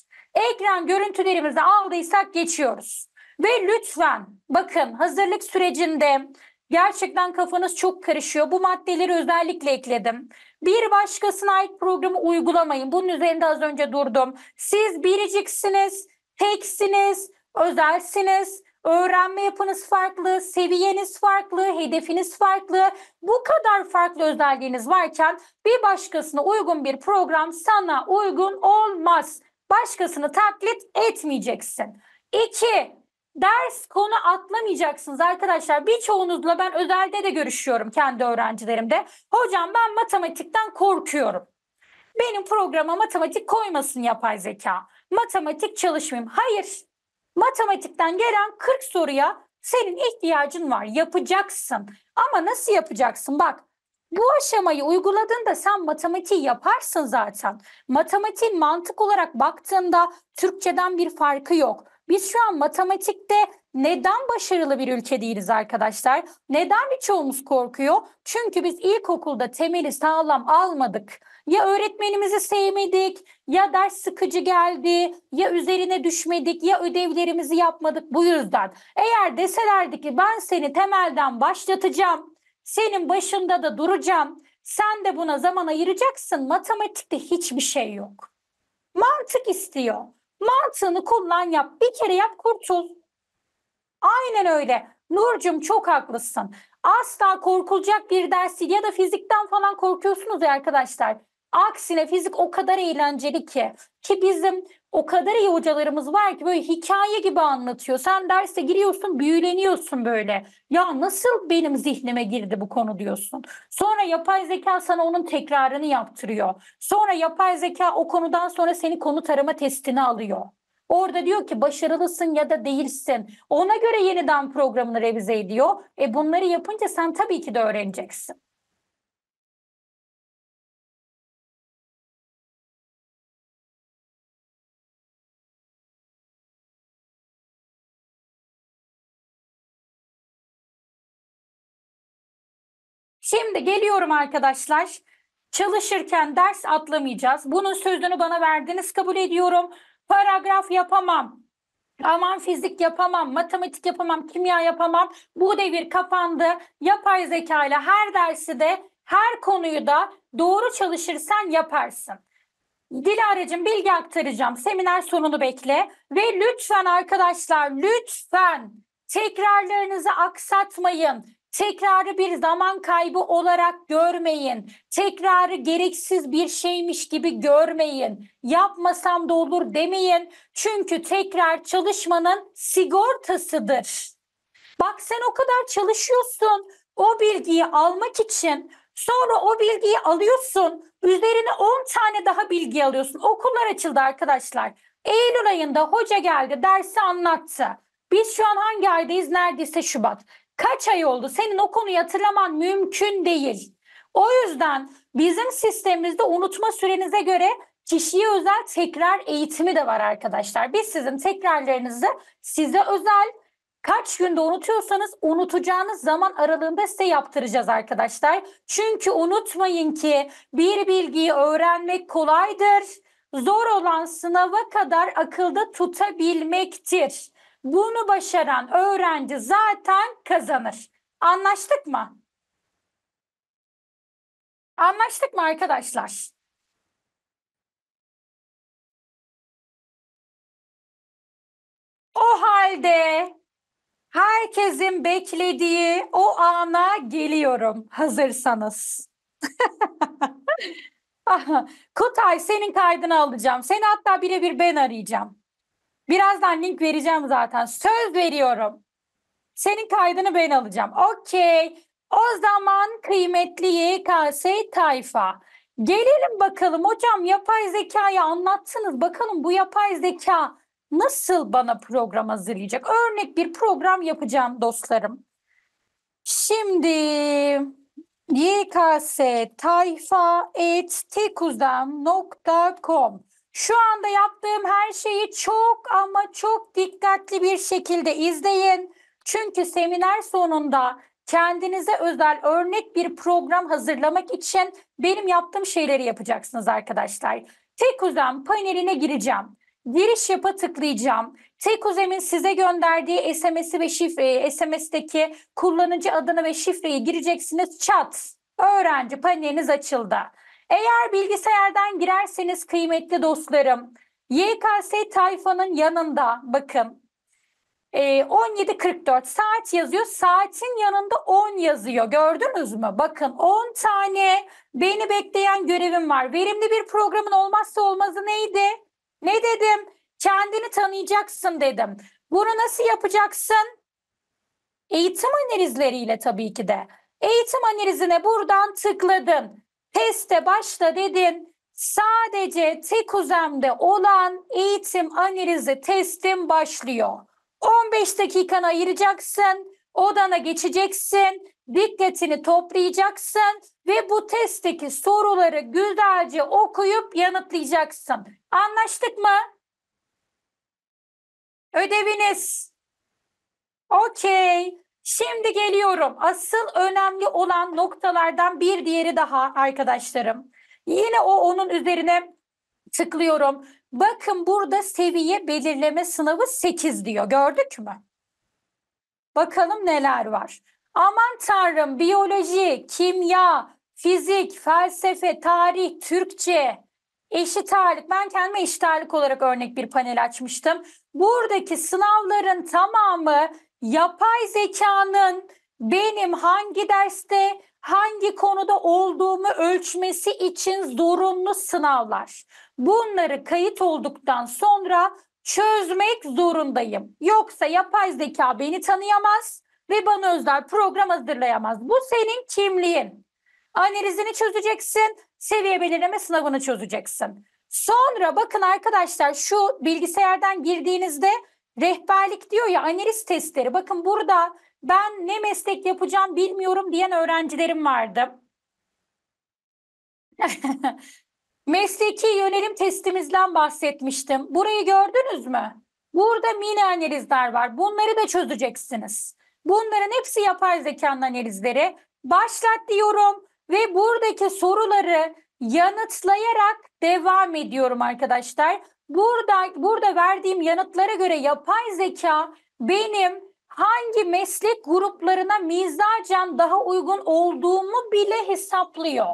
Ekran görüntülerimizi aldıysak geçiyoruz. Ve lütfen bakın hazırlık sürecinde gerçekten kafanız çok karışıyor. Bu maddeleri özellikle ekledim. Bir başkasına ait programı uygulamayın. Bunun üzerinde az önce durdum. Siz biriciksiniz, teksiniz, özelsiniz öğrenme yapınız farklı, seviyeniz farklı, hedefiniz farklı. Bu kadar farklı özelliğiniz varken bir başkasına uygun bir program sana uygun olmaz. Başkasını taklit etmeyeceksin. İki, ders konu atlamayacaksınız arkadaşlar. Birçoğunuzla ben özelde de görüşüyorum kendi öğrencilerimde. Hocam ben matematikten korkuyorum. Benim programa matematik koymasın yapay zeka. Matematik çalışmayayım. Hayır matematikten gelen 40 soruya senin ihtiyacın var. Yapacaksın. Ama nasıl yapacaksın? Bak bu aşamayı uyguladığında sen matematiği yaparsın zaten. Matematiğin mantık olarak baktığında Türkçeden bir farkı yok. Biz şu an matematikte neden başarılı bir ülke değiliz arkadaşlar? Neden birçoğumuz korkuyor? Çünkü biz ilkokulda temeli sağlam almadık. Ya öğretmenimizi sevmedik, ya ders sıkıcı geldi, ya üzerine düşmedik, ya ödevlerimizi yapmadık bu yüzden. Eğer deselerdi ki ben seni temelden başlatacağım, senin başında da duracağım, sen de buna zaman ayıracaksın. Matematikte hiçbir şey yok. Mantık istiyor. Mantığını kullan yap. Bir kere yap kurtul. Aynen öyle. Nurcum çok haklısın. Asla korkulacak bir dersi ya da fizikten falan korkuyorsunuz ya arkadaşlar. Aksine fizik o kadar eğlenceli ki ki bizim o kadar iyi hocalarımız var ki böyle hikaye gibi anlatıyor. Sen derse giriyorsun, büyüleniyorsun böyle. Ya nasıl benim zihnime girdi bu konu diyorsun. Sonra yapay zeka sana onun tekrarını yaptırıyor. Sonra yapay zeka o konudan sonra seni konu tarama testini alıyor. Orada diyor ki başarılısın ya da değilsin. Ona göre yeniden programını revize ediyor. E bunları yapınca sen tabii ki de öğreneceksin. Şimdi geliyorum arkadaşlar. Çalışırken ders atlamayacağız. Bunun sözünü bana verdiniz kabul ediyorum. Paragraf yapamam. Aman fizik yapamam, matematik yapamam, kimya yapamam. Bu devir kapandı. Yapay zeka ile her dersi de her konuyu da doğru çalışırsan yaparsın. Dilara'cığım bilgi aktaracağım. Seminer sonunu bekle. Ve lütfen arkadaşlar lütfen tekrarlarınızı aksatmayın. Tekrarı bir zaman kaybı olarak görmeyin. Tekrarı gereksiz bir şeymiş gibi görmeyin. Yapmasam da olur demeyin. Çünkü tekrar çalışmanın sigortasıdır. Bak sen o kadar çalışıyorsun. O bilgiyi almak için Sonra o bilgiyi alıyorsun. Üzerine 10 tane daha bilgi alıyorsun. Okullar açıldı arkadaşlar. Eylül ayında hoca geldi, dersi anlattı. Biz şu an hangi aydayız? Neredeyse Şubat kaç ay oldu? Senin o konuyu hatırlaman mümkün değil. O yüzden bizim sistemimizde unutma sürenize göre kişiye özel tekrar eğitimi de var arkadaşlar. Biz sizin tekrarlarınızı size özel kaç günde unutuyorsanız unutacağınız zaman aralığında size yaptıracağız arkadaşlar. Çünkü unutmayın ki bir bilgiyi öğrenmek kolaydır. Zor olan sınava kadar akılda tutabilmektir. Bunu başaran öğrenci zaten kazanır. Anlaştık mı? Anlaştık mı arkadaşlar? O halde herkesin beklediği o ana geliyorum hazırsanız. [laughs] Kutay senin kaydını alacağım. Seni hatta birebir ben arayacağım. Birazdan link vereceğim zaten. Söz veriyorum. Senin kaydını ben alacağım. Okey. O zaman kıymetli YKS tayfa. Gelelim bakalım hocam yapay zekayı anlattınız. Bakalım bu yapay zeka nasıl bana program hazırlayacak? Örnek bir program yapacağım dostlarım. Şimdi YKS tayfa et tekuzdan.com şu anda yaptığım her şeyi çok ama çok dikkatli bir şekilde izleyin. Çünkü seminer sonunda kendinize özel örnek bir program hazırlamak için benim yaptığım şeyleri yapacaksınız arkadaşlar. Tek uzam paneline gireceğim. Giriş yapa tıklayacağım. Tek uzemin size gönderdiği SMS'i ve şifreyi, SMS'teki kullanıcı adını ve şifreyi gireceksiniz. Çat, öğrenci paneliniz açıldı. Eğer bilgisayardan girerseniz kıymetli dostlarım, YKS tayfanın yanında bakın. 17.44 ee, saat yazıyor. Saatin yanında 10 yazıyor. Gördünüz mü? Bakın 10 tane beni bekleyen görevim var. Verimli bir programın olmazsa olmazı neydi? Ne dedim? Kendini tanıyacaksın dedim. Bunu nasıl yapacaksın? Eğitim analizleriyle tabii ki de. Eğitim analizine buradan tıkladın teste başla dedin. Sadece tek uzamda olan eğitim analizi testin başlıyor. 15 dakikanı ayıracaksın, odana geçeceksin, dikkatini toplayacaksın ve bu testteki soruları güzelce okuyup yanıtlayacaksın. Anlaştık mı? Ödeviniz. Okey. Şimdi geliyorum asıl önemli olan noktalardan bir diğeri daha arkadaşlarım. Yine o onun üzerine tıklıyorum. Bakın burada seviye belirleme sınavı 8 diyor. Gördük mü? Bakalım neler var. Aman tanrım biyoloji, kimya, fizik, felsefe, tarih, Türkçe, eşit ağırlık. Ben kendime eşit ağırlık olarak örnek bir panel açmıştım. Buradaki sınavların tamamı yapay zekanın benim hangi derste hangi konuda olduğumu ölçmesi için zorunlu sınavlar. Bunları kayıt olduktan sonra çözmek zorundayım. Yoksa yapay zeka beni tanıyamaz ve bana özel program hazırlayamaz. Bu senin kimliğin. Analizini çözeceksin, seviye belirleme sınavını çözeceksin. Sonra bakın arkadaşlar şu bilgisayardan girdiğinizde Rehberlik diyor ya analiz testleri. Bakın burada ben ne meslek yapacağım bilmiyorum diyen öğrencilerim vardı. [laughs] Mesleki yönelim testimizden bahsetmiştim. Burayı gördünüz mü? Burada mini analizler var. Bunları da çözeceksiniz. Bunların hepsi yapay zekanın analizleri. Başlat diyorum ve buradaki soruları yanıtlayarak devam ediyorum arkadaşlar burada burada verdiğim yanıtlara göre yapay zeka benim hangi meslek gruplarına mizacen daha uygun olduğumu bile hesaplıyor.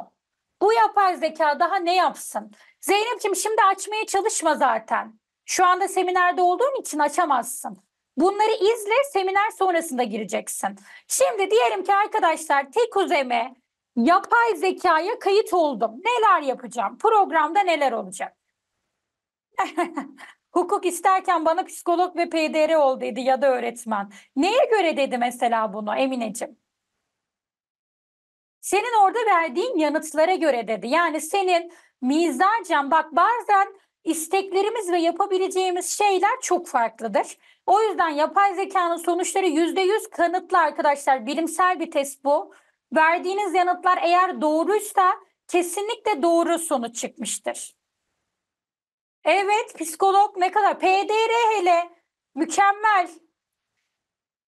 Bu yapay zeka daha ne yapsın? Zeynep'ciğim şimdi açmaya çalışma zaten. Şu anda seminerde olduğun için açamazsın. Bunları izle seminer sonrasında gireceksin. Şimdi diyelim ki arkadaşlar tek uzeme yapay zekaya kayıt oldum. Neler yapacağım? Programda neler olacak? [laughs] Hukuk isterken bana psikolog ve PDR ol dedi ya da öğretmen. Neye göre dedi mesela bunu Emineciğim? Senin orada verdiğin yanıtlara göre dedi. Yani senin mizacen bak bazen isteklerimiz ve yapabileceğimiz şeyler çok farklıdır. O yüzden yapay zekanın sonuçları yüzde yüz kanıtlı arkadaşlar. Bilimsel bir test bu. Verdiğiniz yanıtlar eğer doğruysa kesinlikle doğru sonuç çıkmıştır. Evet psikolog ne kadar PDR hele mükemmel.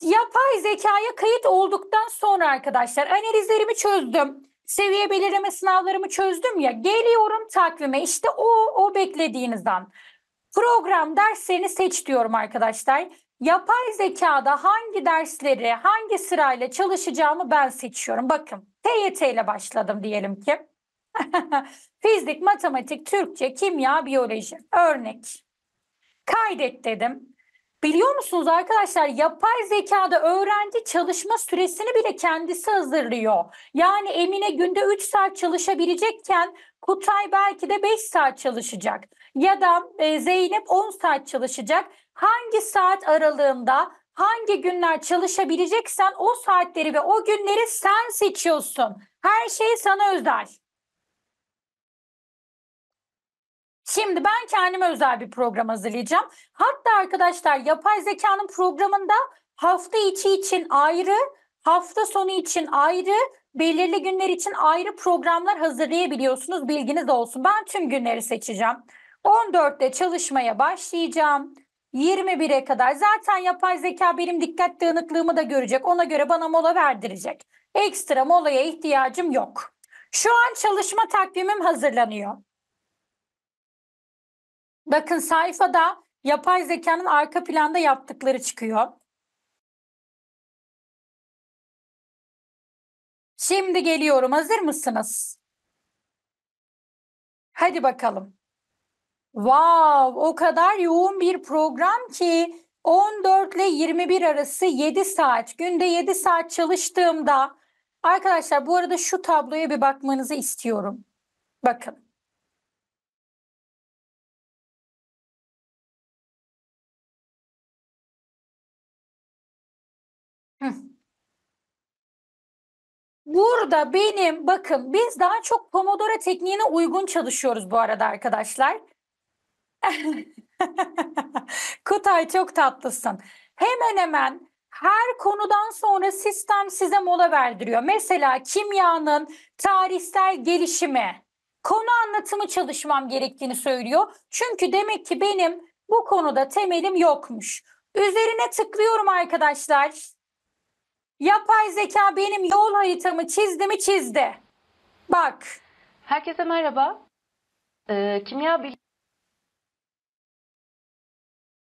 Yapay zekaya kayıt olduktan sonra arkadaşlar analizlerimi çözdüm. Seviye belirleme sınavlarımı çözdüm ya geliyorum takvime işte o o beklediğiniz an. Program derslerini seç diyorum arkadaşlar. Yapay zekada hangi dersleri hangi sırayla çalışacağımı ben seçiyorum. Bakın TYT ile başladım diyelim ki. [laughs] Fizik, matematik, Türkçe, kimya, biyoloji. Örnek. Kaydet dedim. Biliyor musunuz arkadaşlar yapay zekada öğrenci çalışma süresini bile kendisi hazırlıyor. Yani Emine günde 3 saat çalışabilecekken Kutay belki de 5 saat çalışacak. Ya da e, Zeynep 10 saat çalışacak. Hangi saat aralığında hangi günler çalışabileceksen o saatleri ve o günleri sen seçiyorsun. Her şey sana özel. Şimdi ben kendime özel bir program hazırlayacağım. Hatta arkadaşlar yapay zekanın programında hafta içi için ayrı, hafta sonu için ayrı, belirli günler için ayrı programlar hazırlayabiliyorsunuz. Bilginiz olsun. Ben tüm günleri seçeceğim. 14'te çalışmaya başlayacağım. 21'e kadar zaten yapay zeka benim dikkat dağınıklığımı da görecek. Ona göre bana mola verdirecek. Ekstra molaya ihtiyacım yok. Şu an çalışma takvimim hazırlanıyor. Bakın sayfada yapay zekanın arka planda yaptıkları çıkıyor. Şimdi geliyorum. Hazır mısınız? Hadi bakalım. Wow, o kadar yoğun bir program ki 14 ile 21 arası 7 saat, günde 7 saat çalıştığımda arkadaşlar bu arada şu tabloya bir bakmanızı istiyorum. Bakın. Burada benim bakın biz daha çok Pomodoro tekniğine uygun çalışıyoruz bu arada arkadaşlar. [laughs] Kutay çok tatlısın. Hemen hemen her konudan sonra sistem size mola verdiriyor. Mesela kimyanın tarihsel gelişimi, konu anlatımı çalışmam gerektiğini söylüyor. Çünkü demek ki benim bu konuda temelim yokmuş. Üzerine tıklıyorum arkadaşlar. Yapay zeka benim yol haritamı çizdi mi çizdi. Bak. Herkese merhaba. Ee, kimya bil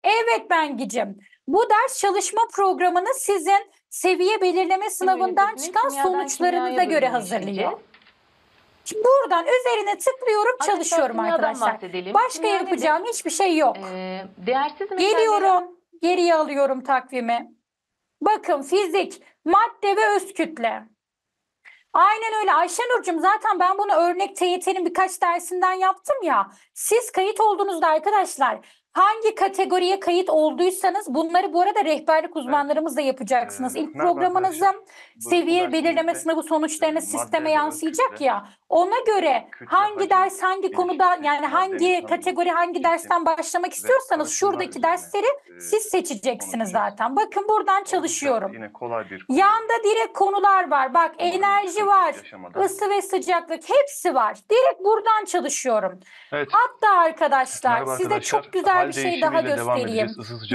Evet Bengicim. Bu ders çalışma programını sizin seviye belirleme sınavından çıkan kimyadan sonuçlarınıza göre bölümünü hazırlıyor. Şimdi buradan üzerine tıklıyorum, Arkadaşlar, çalışıyorum arkadaşlar. bahsedelim. Başka Kimya nedir? yapacağım hiçbir şey yok. Ee, değersiz metalleri Geliyorum, geriye alıyorum takvimi. Bakın fizik, madde ve öz kütle. Aynen öyle Ayşenur'cum zaten ben bunu örnek TYT'nin birkaç dersinden yaptım ya. Siz kayıt olduğunuzda arkadaşlar hangi kategoriye kayıt olduysanız bunları bu arada rehberlik uzmanlarımız da yapacaksınız. Ee, İlk programınızın seviye belirleme sınavı sonuçlarını e, sisteme yansıyacak ya. Ona göre e, hangi ders hangi konuda yani hangi kategori hangi dersten başlamak istiyorsanız şuradaki dersleri e, siz seçeceksiniz zaten. Bakın buradan çalışıyorum. Yanda direkt konular var. Bak enerji var, ısı ve sıcaklık hepsi var. Direkt buradan çalışıyorum. Hatta arkadaşlar size çok güzel bir şey daha göstereyim.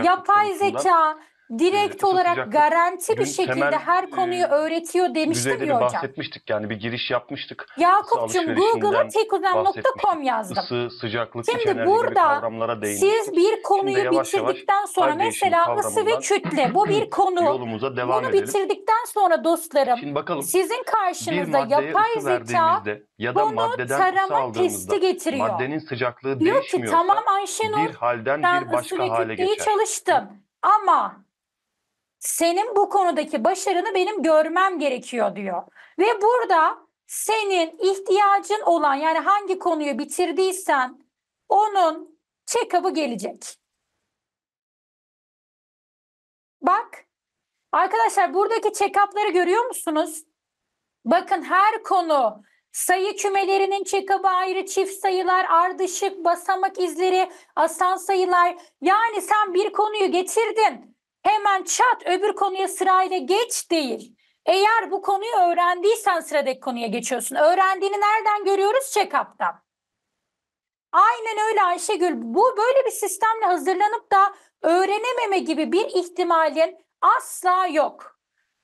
Yapay zeka direkt ee, olarak garanti bir şekilde her konuyu e, öğretiyor demiştim ya hocam. bahsetmiştik yani bir giriş yapmıştık. Yakup'cum Google'a tekozen.com yazdım. Isı, sıcaklık, Şimdi burada siz bir konuyu yavaş bitirdikten yavaş, sonra mesela ısı ve kütle bu bir [clears throat] konu. Yolumuza devam Bunu edelim. bitirdikten sonra dostlarım Şimdi bakalım, sizin karşınızda yapay zeka ya da bunu maddeden tarama testi getiriyor. Maddenin sıcaklığı Diyor ki tamam Ayşenur bir halden bir başka hale geçer. çalıştım ama senin bu konudaki başarını benim görmem gerekiyor diyor. Ve burada senin ihtiyacın olan yani hangi konuyu bitirdiysen onun check-up'ı gelecek. Bak arkadaşlar buradaki check-up'ları görüyor musunuz? Bakın her konu sayı kümelerinin check-up'ı ayrı, çift sayılar, ardışık, basamak izleri, asan sayılar. Yani sen bir konuyu getirdin hemen çat öbür konuya sırayla geç değil. Eğer bu konuyu öğrendiysen sıradaki konuya geçiyorsun. Öğrendiğini nereden görüyoruz? Check-up'tan. Aynen öyle Ayşegül. Bu böyle bir sistemle hazırlanıp da öğrenememe gibi bir ihtimalin asla yok.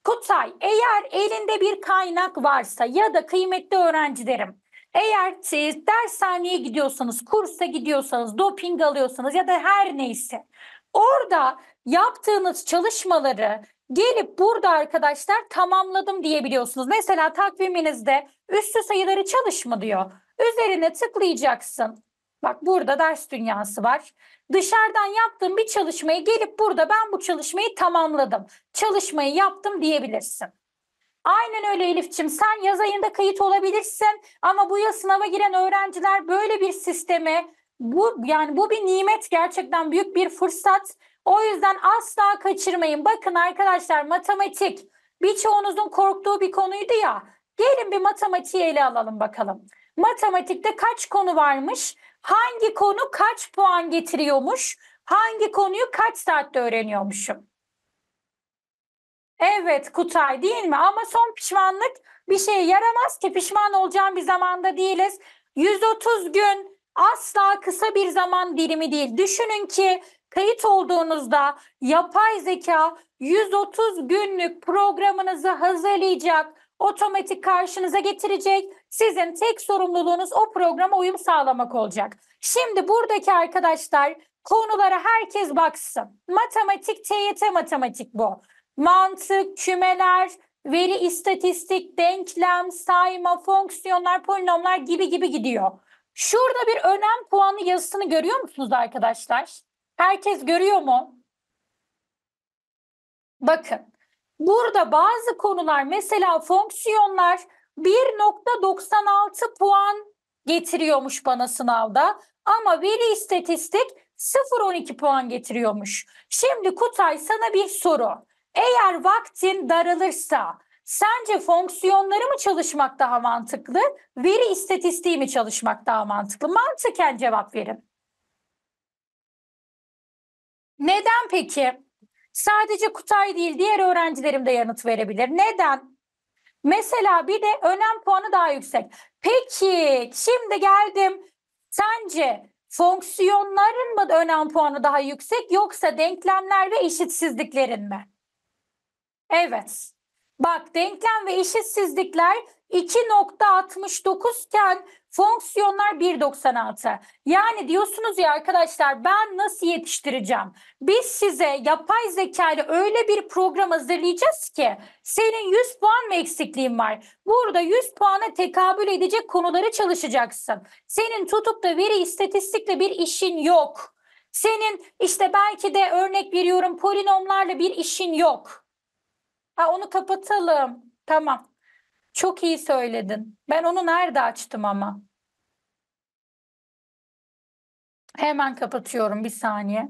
Kutay, eğer elinde bir kaynak varsa ya da kıymetli öğrencilerim, eğer siz dershaneye gidiyorsanız, kursa gidiyorsanız, doping alıyorsanız ya da her neyse orada yaptığınız çalışmaları gelip burada arkadaşlar tamamladım diyebiliyorsunuz. Mesela takviminizde üstü sayıları çalışma diyor. Üzerine tıklayacaksın. Bak burada ders dünyası var. Dışarıdan yaptığım bir çalışmayı gelip burada ben bu çalışmayı tamamladım. Çalışmayı yaptım diyebilirsin. Aynen öyle Elifçim. Sen yaz ayında kayıt olabilirsin ama bu yıl sınava giren öğrenciler böyle bir sisteme bu yani bu bir nimet gerçekten büyük bir fırsat. O yüzden asla kaçırmayın. Bakın arkadaşlar matematik birçoğunuzun korktuğu bir konuydu ya. Gelin bir matematiği ele alalım bakalım. Matematikte kaç konu varmış? Hangi konu kaç puan getiriyormuş? Hangi konuyu kaç saatte öğreniyormuşum? Evet Kutay değil mi? Ama son pişmanlık bir şeye yaramaz ki pişman olacağım bir zamanda değiliz. 130 gün asla kısa bir zaman dilimi değil. Düşünün ki kayıt olduğunuzda yapay zeka 130 günlük programınızı hazırlayacak, otomatik karşınıza getirecek. Sizin tek sorumluluğunuz o programa uyum sağlamak olacak. Şimdi buradaki arkadaşlar konulara herkes baksın. Matematik, TYT matematik bu. Mantık, kümeler, veri istatistik, denklem, sayma, fonksiyonlar, polinomlar gibi gibi gidiyor. Şurada bir önem puanı yazısını görüyor musunuz arkadaşlar? Herkes görüyor mu? Bakın. Burada bazı konular mesela fonksiyonlar 1.96 puan getiriyormuş bana sınavda ama veri istatistik 0.12 puan getiriyormuş. Şimdi Kutay sana bir soru. Eğer vaktin daralırsa sence fonksiyonları mı çalışmak daha mantıklı, veri istatistiği mi çalışmak daha mantıklı? Mantıken cevap verin. Neden peki? Sadece Kutay değil diğer öğrencilerim de yanıt verebilir. Neden? Mesela bir de önem puanı daha yüksek. Peki şimdi geldim. Sence fonksiyonların mı önem puanı daha yüksek yoksa denklemler ve eşitsizliklerin mi? Evet. Bak denklem ve eşitsizlikler 2.69 iken fonksiyonlar 1.96. Yani diyorsunuz ya arkadaşlar ben nasıl yetiştireceğim? Biz size yapay zeka ile öyle bir program hazırlayacağız ki senin 100 puan mı eksikliğin var? Burada 100 puana tekabül edecek konuları çalışacaksın. Senin tutup da veri istatistikle bir işin yok. Senin işte belki de örnek veriyorum polinomlarla bir işin yok. Ha, onu kapatalım. Tamam. Çok iyi söyledin. Ben onu nerede açtım ama? Hemen kapatıyorum bir saniye.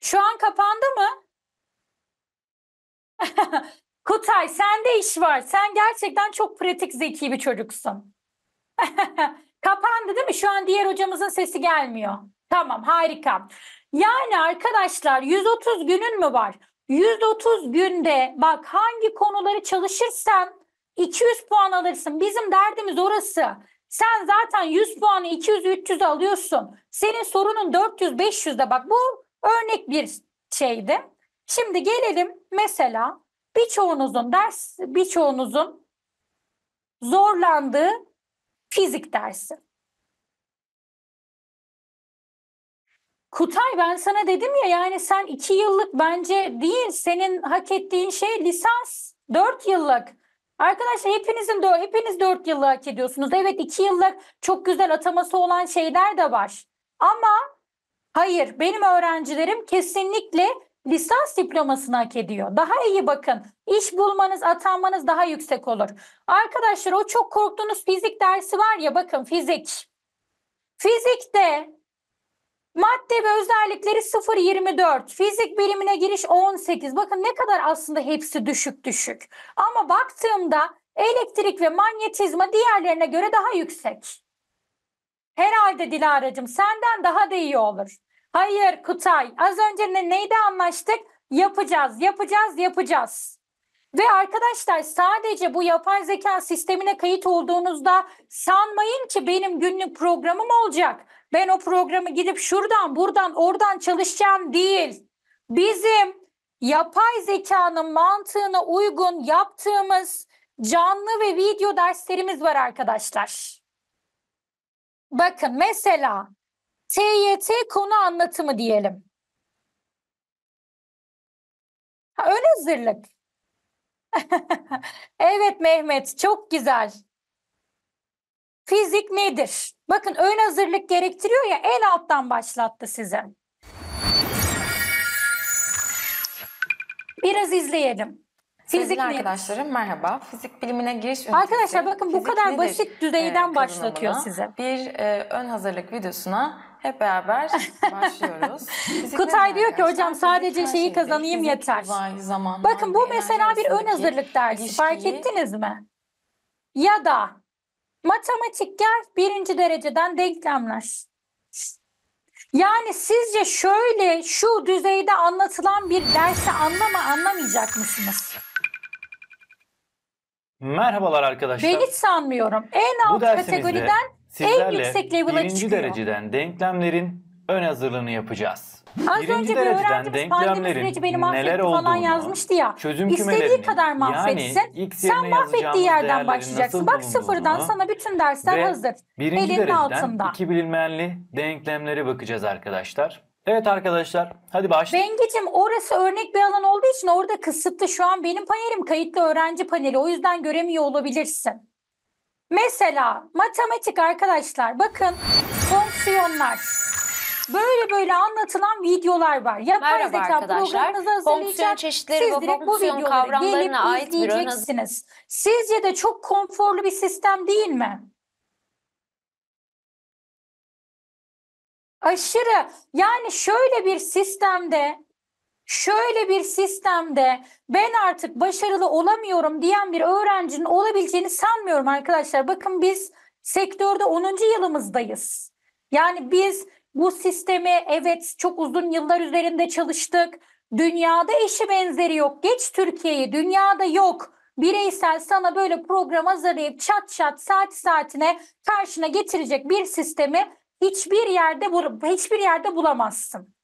Şu an kapandı mı? [laughs] Kutay sende iş var. Sen gerçekten çok pratik zeki bir çocuksun. [laughs] Kapandı değil mi? Şu an diğer hocamızın sesi gelmiyor. Tamam harika. Yani arkadaşlar 130 günün mü var? 130 günde bak hangi konuları çalışırsan 200 puan alırsın. Bizim derdimiz orası. Sen zaten 100 puanı 200-300 alıyorsun. Senin sorunun 400-500'de bak bu örnek bir şeydi. Şimdi gelelim mesela birçoğunuzun ders birçoğunuzun zorlandığı fizik dersi. Kutay ben sana dedim ya yani sen iki yıllık bence değil senin hak ettiğin şey lisans dört yıllık. Arkadaşlar hepinizin de hepiniz dört yıllık hak ediyorsunuz. Evet iki yıllık çok güzel ataması olan şeyler de var. Ama hayır benim öğrencilerim kesinlikle lisans diplomasını hak ediyor. Daha iyi bakın. İş bulmanız, atanmanız daha yüksek olur. Arkadaşlar o çok korktuğunuz fizik dersi var ya bakın fizik. Fizikte Madde ve özellikleri 0.24. Fizik bilimine giriş 18. Bakın ne kadar aslında hepsi düşük düşük. Ama baktığımda elektrik ve manyetizma diğerlerine göre daha yüksek. Herhalde Dilara'cığım senden daha da iyi olur. Hayır Kutay az önce ne, neyde anlaştık? Yapacağız, yapacağız, yapacağız. Ve arkadaşlar sadece bu yapay zeka sistemine kayıt olduğunuzda sanmayın ki benim günlük programım olacak. Ben o programı gidip şuradan, buradan, oradan çalışacağım değil. Bizim yapay zekanın mantığına uygun yaptığımız canlı ve video derslerimiz var arkadaşlar. Bakın mesela TYT konu anlatımı diyelim. Ha, ön hazırlık. [laughs] evet Mehmet çok güzel. Fizik nedir? Bakın ön hazırlık gerektiriyor ya en alttan başlattı size. Biraz izleyelim. Fizik Sevgili nedir? arkadaşlarım merhaba. Fizik bilimine giriş ünitesi. Arkadaşlar bakın bu kadar nedir? basit ee, düzeyden e, başlatıyor size. Bir e, ön hazırlık videosuna hep beraber [laughs] başlıyoruz. Fizik Kutay diyor ki hocam sadece şeyi kazanayım Fizik, yeter. zaman, Bakın bu mesela bir ön hazırlık dersi ilişkiyi... fark ettiniz mi? Ya da matematiksel birinci dereceden denklemler. Yani sizce şöyle şu düzeyde anlatılan bir dersi anlama anlamayacak mısınız? Merhabalar arkadaşlar. Ben hiç sanmıyorum. En Bu kategoriden en yüksek level'a çıkıyor. birinci dereceden denklemlerin ön hazırlığını yapacağız. Az önce bir öğrencimiz pandemi süreci beni mahvetti falan yazmıştı ya. Çözüm İstediği kadar mahvetsin. Yani sen mahvettiği yerden başlayacaksın. Bak sıfırdan sana bütün dersler ve hazır. Birinci Elinin dereceden altında. iki bilinmeyenli denklemlere bakacağız arkadaşlar. Evet arkadaşlar hadi başlayalım. Bengicim orası örnek bir alan olduğu için orada kısıtlı. Şu an benim panelim kayıtlı öğrenci paneli. O yüzden göremiyor olabilirsin. Mesela matematik arkadaşlar bakın fonksiyonlar. Böyle böyle anlatılan videolar var. Yapay Merhaba zeka arkadaşlar. programınızı hazırlayacak. çeşitleri Siz ve direkt bu fonksiyon videoları gelip kavramlarına ait bir ön hazır- izleyeceksiniz. Sizce de çok konforlu bir sistem değil mi? Aşırı. Yani şöyle bir sistemde şöyle bir sistemde ben artık başarılı olamıyorum diyen bir öğrencinin olabileceğini sanmıyorum arkadaşlar. Bakın biz sektörde 10. yılımızdayız. Yani biz bu sistemi evet çok uzun yıllar üzerinde çalıştık. Dünyada eşi benzeri yok. Geç Türkiye'yi dünyada yok. Bireysel sana böyle program hazırlayıp çat çat saat saatine karşına getirecek bir sistemi hiçbir yerde hiçbir yerde bulamazsın.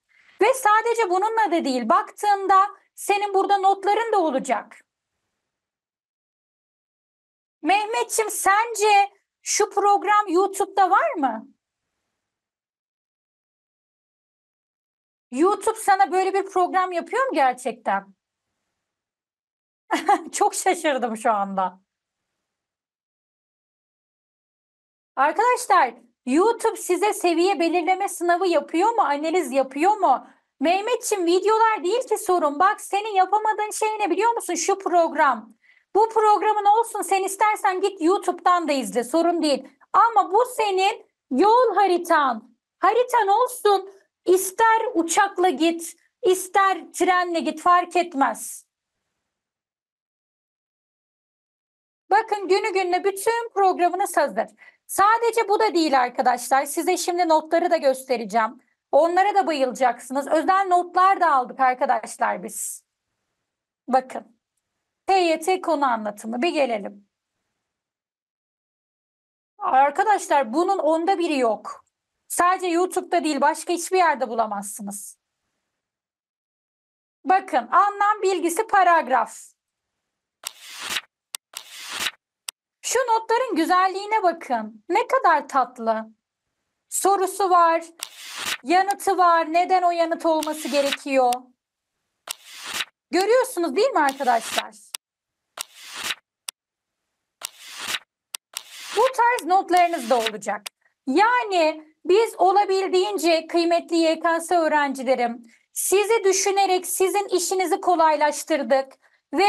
Ve sadece bununla da değil baktığında senin burada notların da olacak. Mehmetçim sence şu program YouTube'da var mı? YouTube sana böyle bir program yapıyor mu gerçekten? [laughs] Çok şaşırdım şu anda. Arkadaşlar YouTube size seviye belirleme sınavı yapıyor mu? Analiz yapıyor mu? Mehmetçim videolar değil ki sorun. Bak senin yapamadığın şey ne biliyor musun? Şu program. Bu programın olsun sen istersen git YouTube'dan da izle sorun değil. Ama bu senin yol haritan. Haritan olsun İster uçakla git, ister trenle git fark etmez. Bakın günü gününe bütün programınız hazır. Sadece bu da değil arkadaşlar. Size şimdi notları da göstereceğim. Onlara da bayılacaksınız. Özel notlar da aldık arkadaşlar biz. Bakın. TYT konu anlatımı. Bir gelelim. Arkadaşlar bunun onda biri yok. Sadece YouTube'da değil başka hiçbir yerde bulamazsınız. Bakın anlam bilgisi paragraf. Şu notların güzelliğine bakın. Ne kadar tatlı. Sorusu var, yanıtı var. Neden o yanıt olması gerekiyor? Görüyorsunuz değil mi arkadaşlar? Bu tarz notlarınız da olacak. Yani biz olabildiğince kıymetli YKS öğrencilerim, sizi düşünerek sizin işinizi kolaylaştırdık ve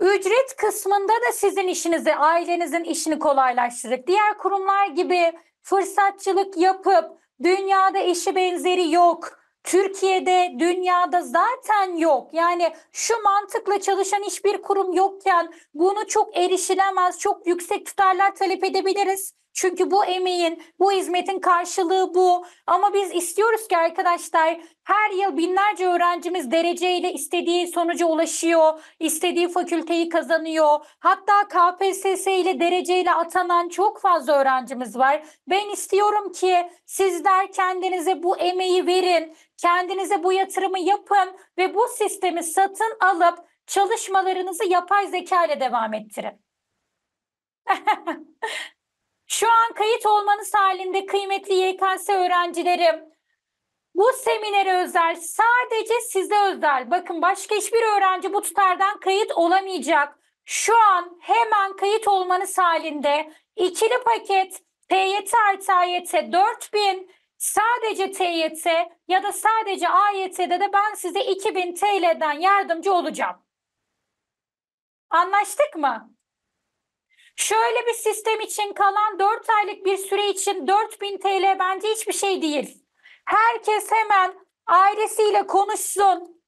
ücret kısmında da sizin işinizi, ailenizin işini kolaylaştırdık. Diğer kurumlar gibi fırsatçılık yapıp dünyada eşi benzeri yok. Türkiye'de, dünyada zaten yok. Yani şu mantıkla çalışan hiçbir kurum yokken bunu çok erişilemez, çok yüksek tutarlar talep edebiliriz. Çünkü bu emeğin, bu hizmetin karşılığı bu. Ama biz istiyoruz ki arkadaşlar her yıl binlerce öğrencimiz dereceyle istediği sonuca ulaşıyor, istediği fakülteyi kazanıyor. Hatta KPSS ile dereceyle atanan çok fazla öğrencimiz var. Ben istiyorum ki sizler kendinize bu emeği verin, kendinize bu yatırımı yapın ve bu sistemi satın alıp çalışmalarınızı yapay zeka ile devam ettirin. [laughs] Şu an kayıt olmanız halinde kıymetli YKS öğrencilerim bu seminere özel sadece size özel. Bakın başka hiçbir öğrenci bu tutardan kayıt olamayacak. Şu an hemen kayıt olmanız halinde ikili paket TYT artı AYT 4000 sadece TYT ya da sadece AYT'de de ben size 2000 TL'den yardımcı olacağım. Anlaştık mı? Şöyle bir sistem için kalan 4 aylık bir süre için 4000 TL bence hiçbir şey değil. Herkes hemen ailesiyle konuşsun.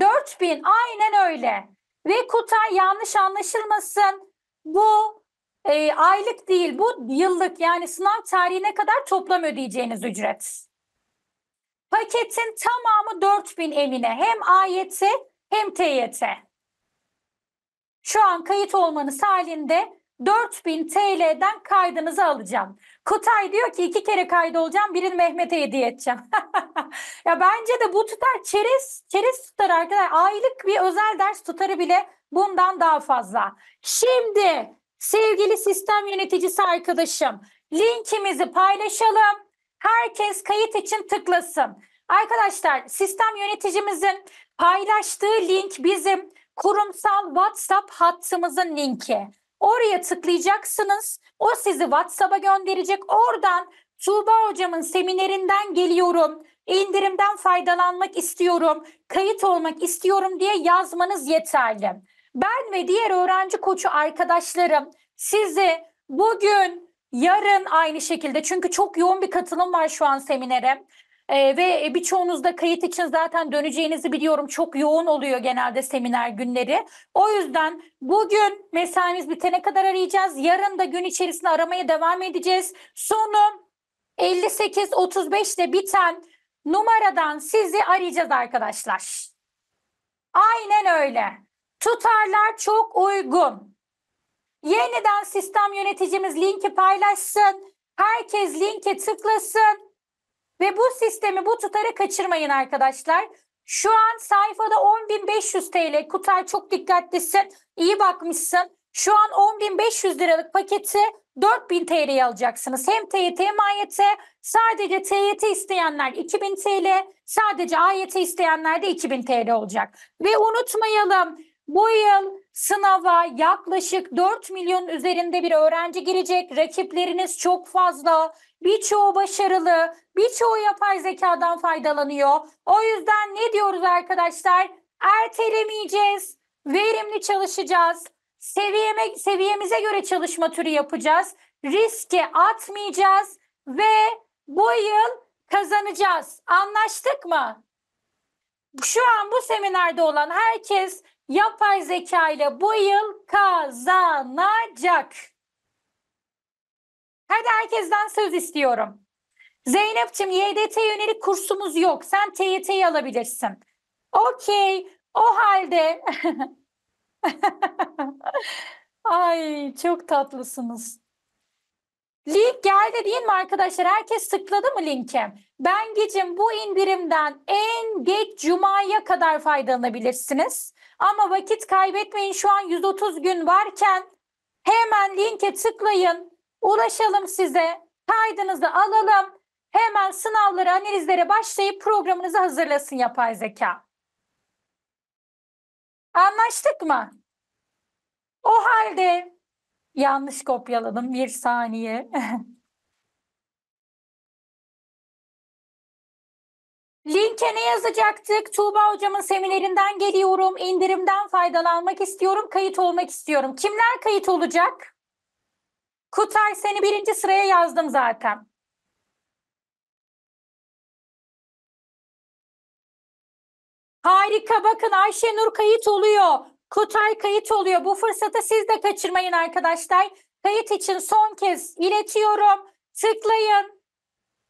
4000 aynen öyle. Ve Kutay yanlış anlaşılmasın. Bu e, aylık değil bu yıllık yani sınav tarihine kadar toplam ödeyeceğiniz ücret. Paketin tamamı 4000 Emine hem AYT hem TYT. Şu an kayıt olmanız halinde 4000 TL'den kaydınızı alacağım. Kutay diyor ki iki kere kaydolacağım birini Mehmet'e hediye edeceğim. [laughs] ya bence de bu tutar çerez, çerez tutar arkadaşlar. Aylık bir özel ders tutarı bile bundan daha fazla. Şimdi sevgili sistem yöneticisi arkadaşım linkimizi paylaşalım. Herkes kayıt için tıklasın. Arkadaşlar sistem yöneticimizin paylaştığı link bizim kurumsal WhatsApp hattımızın linki. Oraya tıklayacaksınız. O sizi WhatsApp'a gönderecek. Oradan Tuğba hocamın seminerinden geliyorum. İndirimden faydalanmak istiyorum. Kayıt olmak istiyorum diye yazmanız yeterli. Ben ve diğer öğrenci koçu arkadaşlarım sizi bugün Yarın aynı şekilde çünkü çok yoğun bir katılım var şu an seminere. Ee, e, ve birçoğunuz da kayıt için zaten döneceğinizi biliyorum. Çok yoğun oluyor genelde seminer günleri. O yüzden bugün mesaimiz bitene kadar arayacağız. Yarın da gün içerisinde aramaya devam edeceğiz. Sonu 58 35'te biten numaradan sizi arayacağız arkadaşlar. Aynen öyle. Tutarlar çok uygun. Yeniden sistem yöneticimiz linki paylaşsın. Herkes linke tıklasın ve bu sistemi bu tutarı kaçırmayın arkadaşlar. Şu an sayfada 10.500 TL. Kutay çok dikkatlisin. İyi bakmışsın. Şu an 10.500 liralık paketi 4.000 TL'ye alacaksınız. Hem TYT hem AYT. Sadece TYT isteyenler 2.000 TL. Sadece AYT isteyenler de 2.000 TL olacak. Ve unutmayalım bu yıl sınava yaklaşık 4 milyon üzerinde bir öğrenci girecek. Rakipleriniz çok fazla. Birçoğu başarılı, birçoğu yapay zekadan faydalanıyor. O yüzden ne diyoruz arkadaşlar? Ertelemeyeceğiz, verimli çalışacağız. Seviyeme, seviyemize göre çalışma türü yapacağız. Riske atmayacağız ve bu yıl kazanacağız. Anlaştık mı? Şu an bu seminerde olan herkes yapay zeka ile bu yıl kazanacak. Hadi herkesten söz istiyorum. Zeynep'ciğim YDT yönelik kursumuz yok. Sen TYT'yi alabilirsin. Okey. O halde. [laughs] Ay çok tatlısınız. Link geldi değil mi arkadaşlar? Herkes tıkladı mı linke? Ben gecim bu indirimden en geç cumaya kadar faydalanabilirsiniz. Ama vakit kaybetmeyin şu an 130 gün varken hemen linke tıklayın. Ulaşalım size. Kaydınızı alalım. Hemen sınavlara, analizlere başlayıp programınızı hazırlasın yapay zeka. Anlaştık mı? O halde yanlış kopyaladım bir saniye. [laughs] Linke ne yazacaktık? Tuğba hocamın seminerinden geliyorum. indirimden faydalanmak istiyorum. Kayıt olmak istiyorum. Kimler kayıt olacak? Kutay seni birinci sıraya yazdım zaten. Harika bakın Ayşenur kayıt oluyor. Kutay kayıt oluyor. Bu fırsatı siz de kaçırmayın arkadaşlar. Kayıt için son kez iletiyorum. Tıklayın.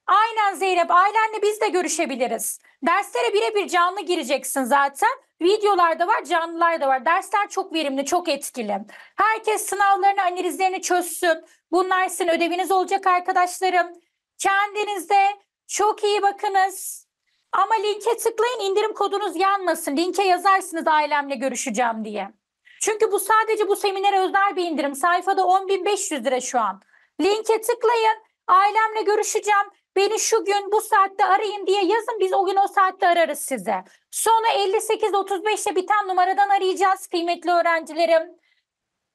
Aynen Zeynep ailenle biz de görüşebiliriz. Derslere birebir canlı gireceksin zaten. Videolar da var, canlılar da var. Dersler çok verimli, çok etkili. Herkes sınavlarını, analizlerini çözsün. Bunlar sizin ödeviniz olacak arkadaşlarım. Kendinize çok iyi bakınız. Ama linke tıklayın indirim kodunuz yanmasın. Linke yazarsınız ailemle görüşeceğim diye. Çünkü bu sadece bu seminere özel bir indirim. Sayfada 10.500 lira şu an. Linke tıklayın. Ailemle görüşeceğim. Beni şu gün bu saatte arayın diye yazın. Biz o gün o saatte ararız size. Sonra 58 35'te ile biten numaradan arayacağız kıymetli öğrencilerim.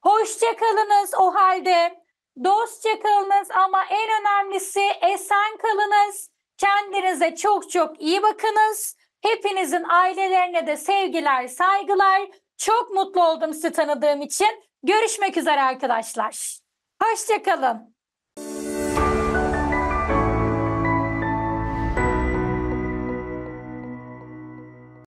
Hoşça kalınız o halde. Dostça kalınız ama en önemlisi esen kalınız. Kendinize çok çok iyi bakınız. Hepinizin ailelerine de sevgiler, saygılar. Çok mutlu oldum sizi tanıdığım için. Görüşmek üzere arkadaşlar. Hoşça kalın.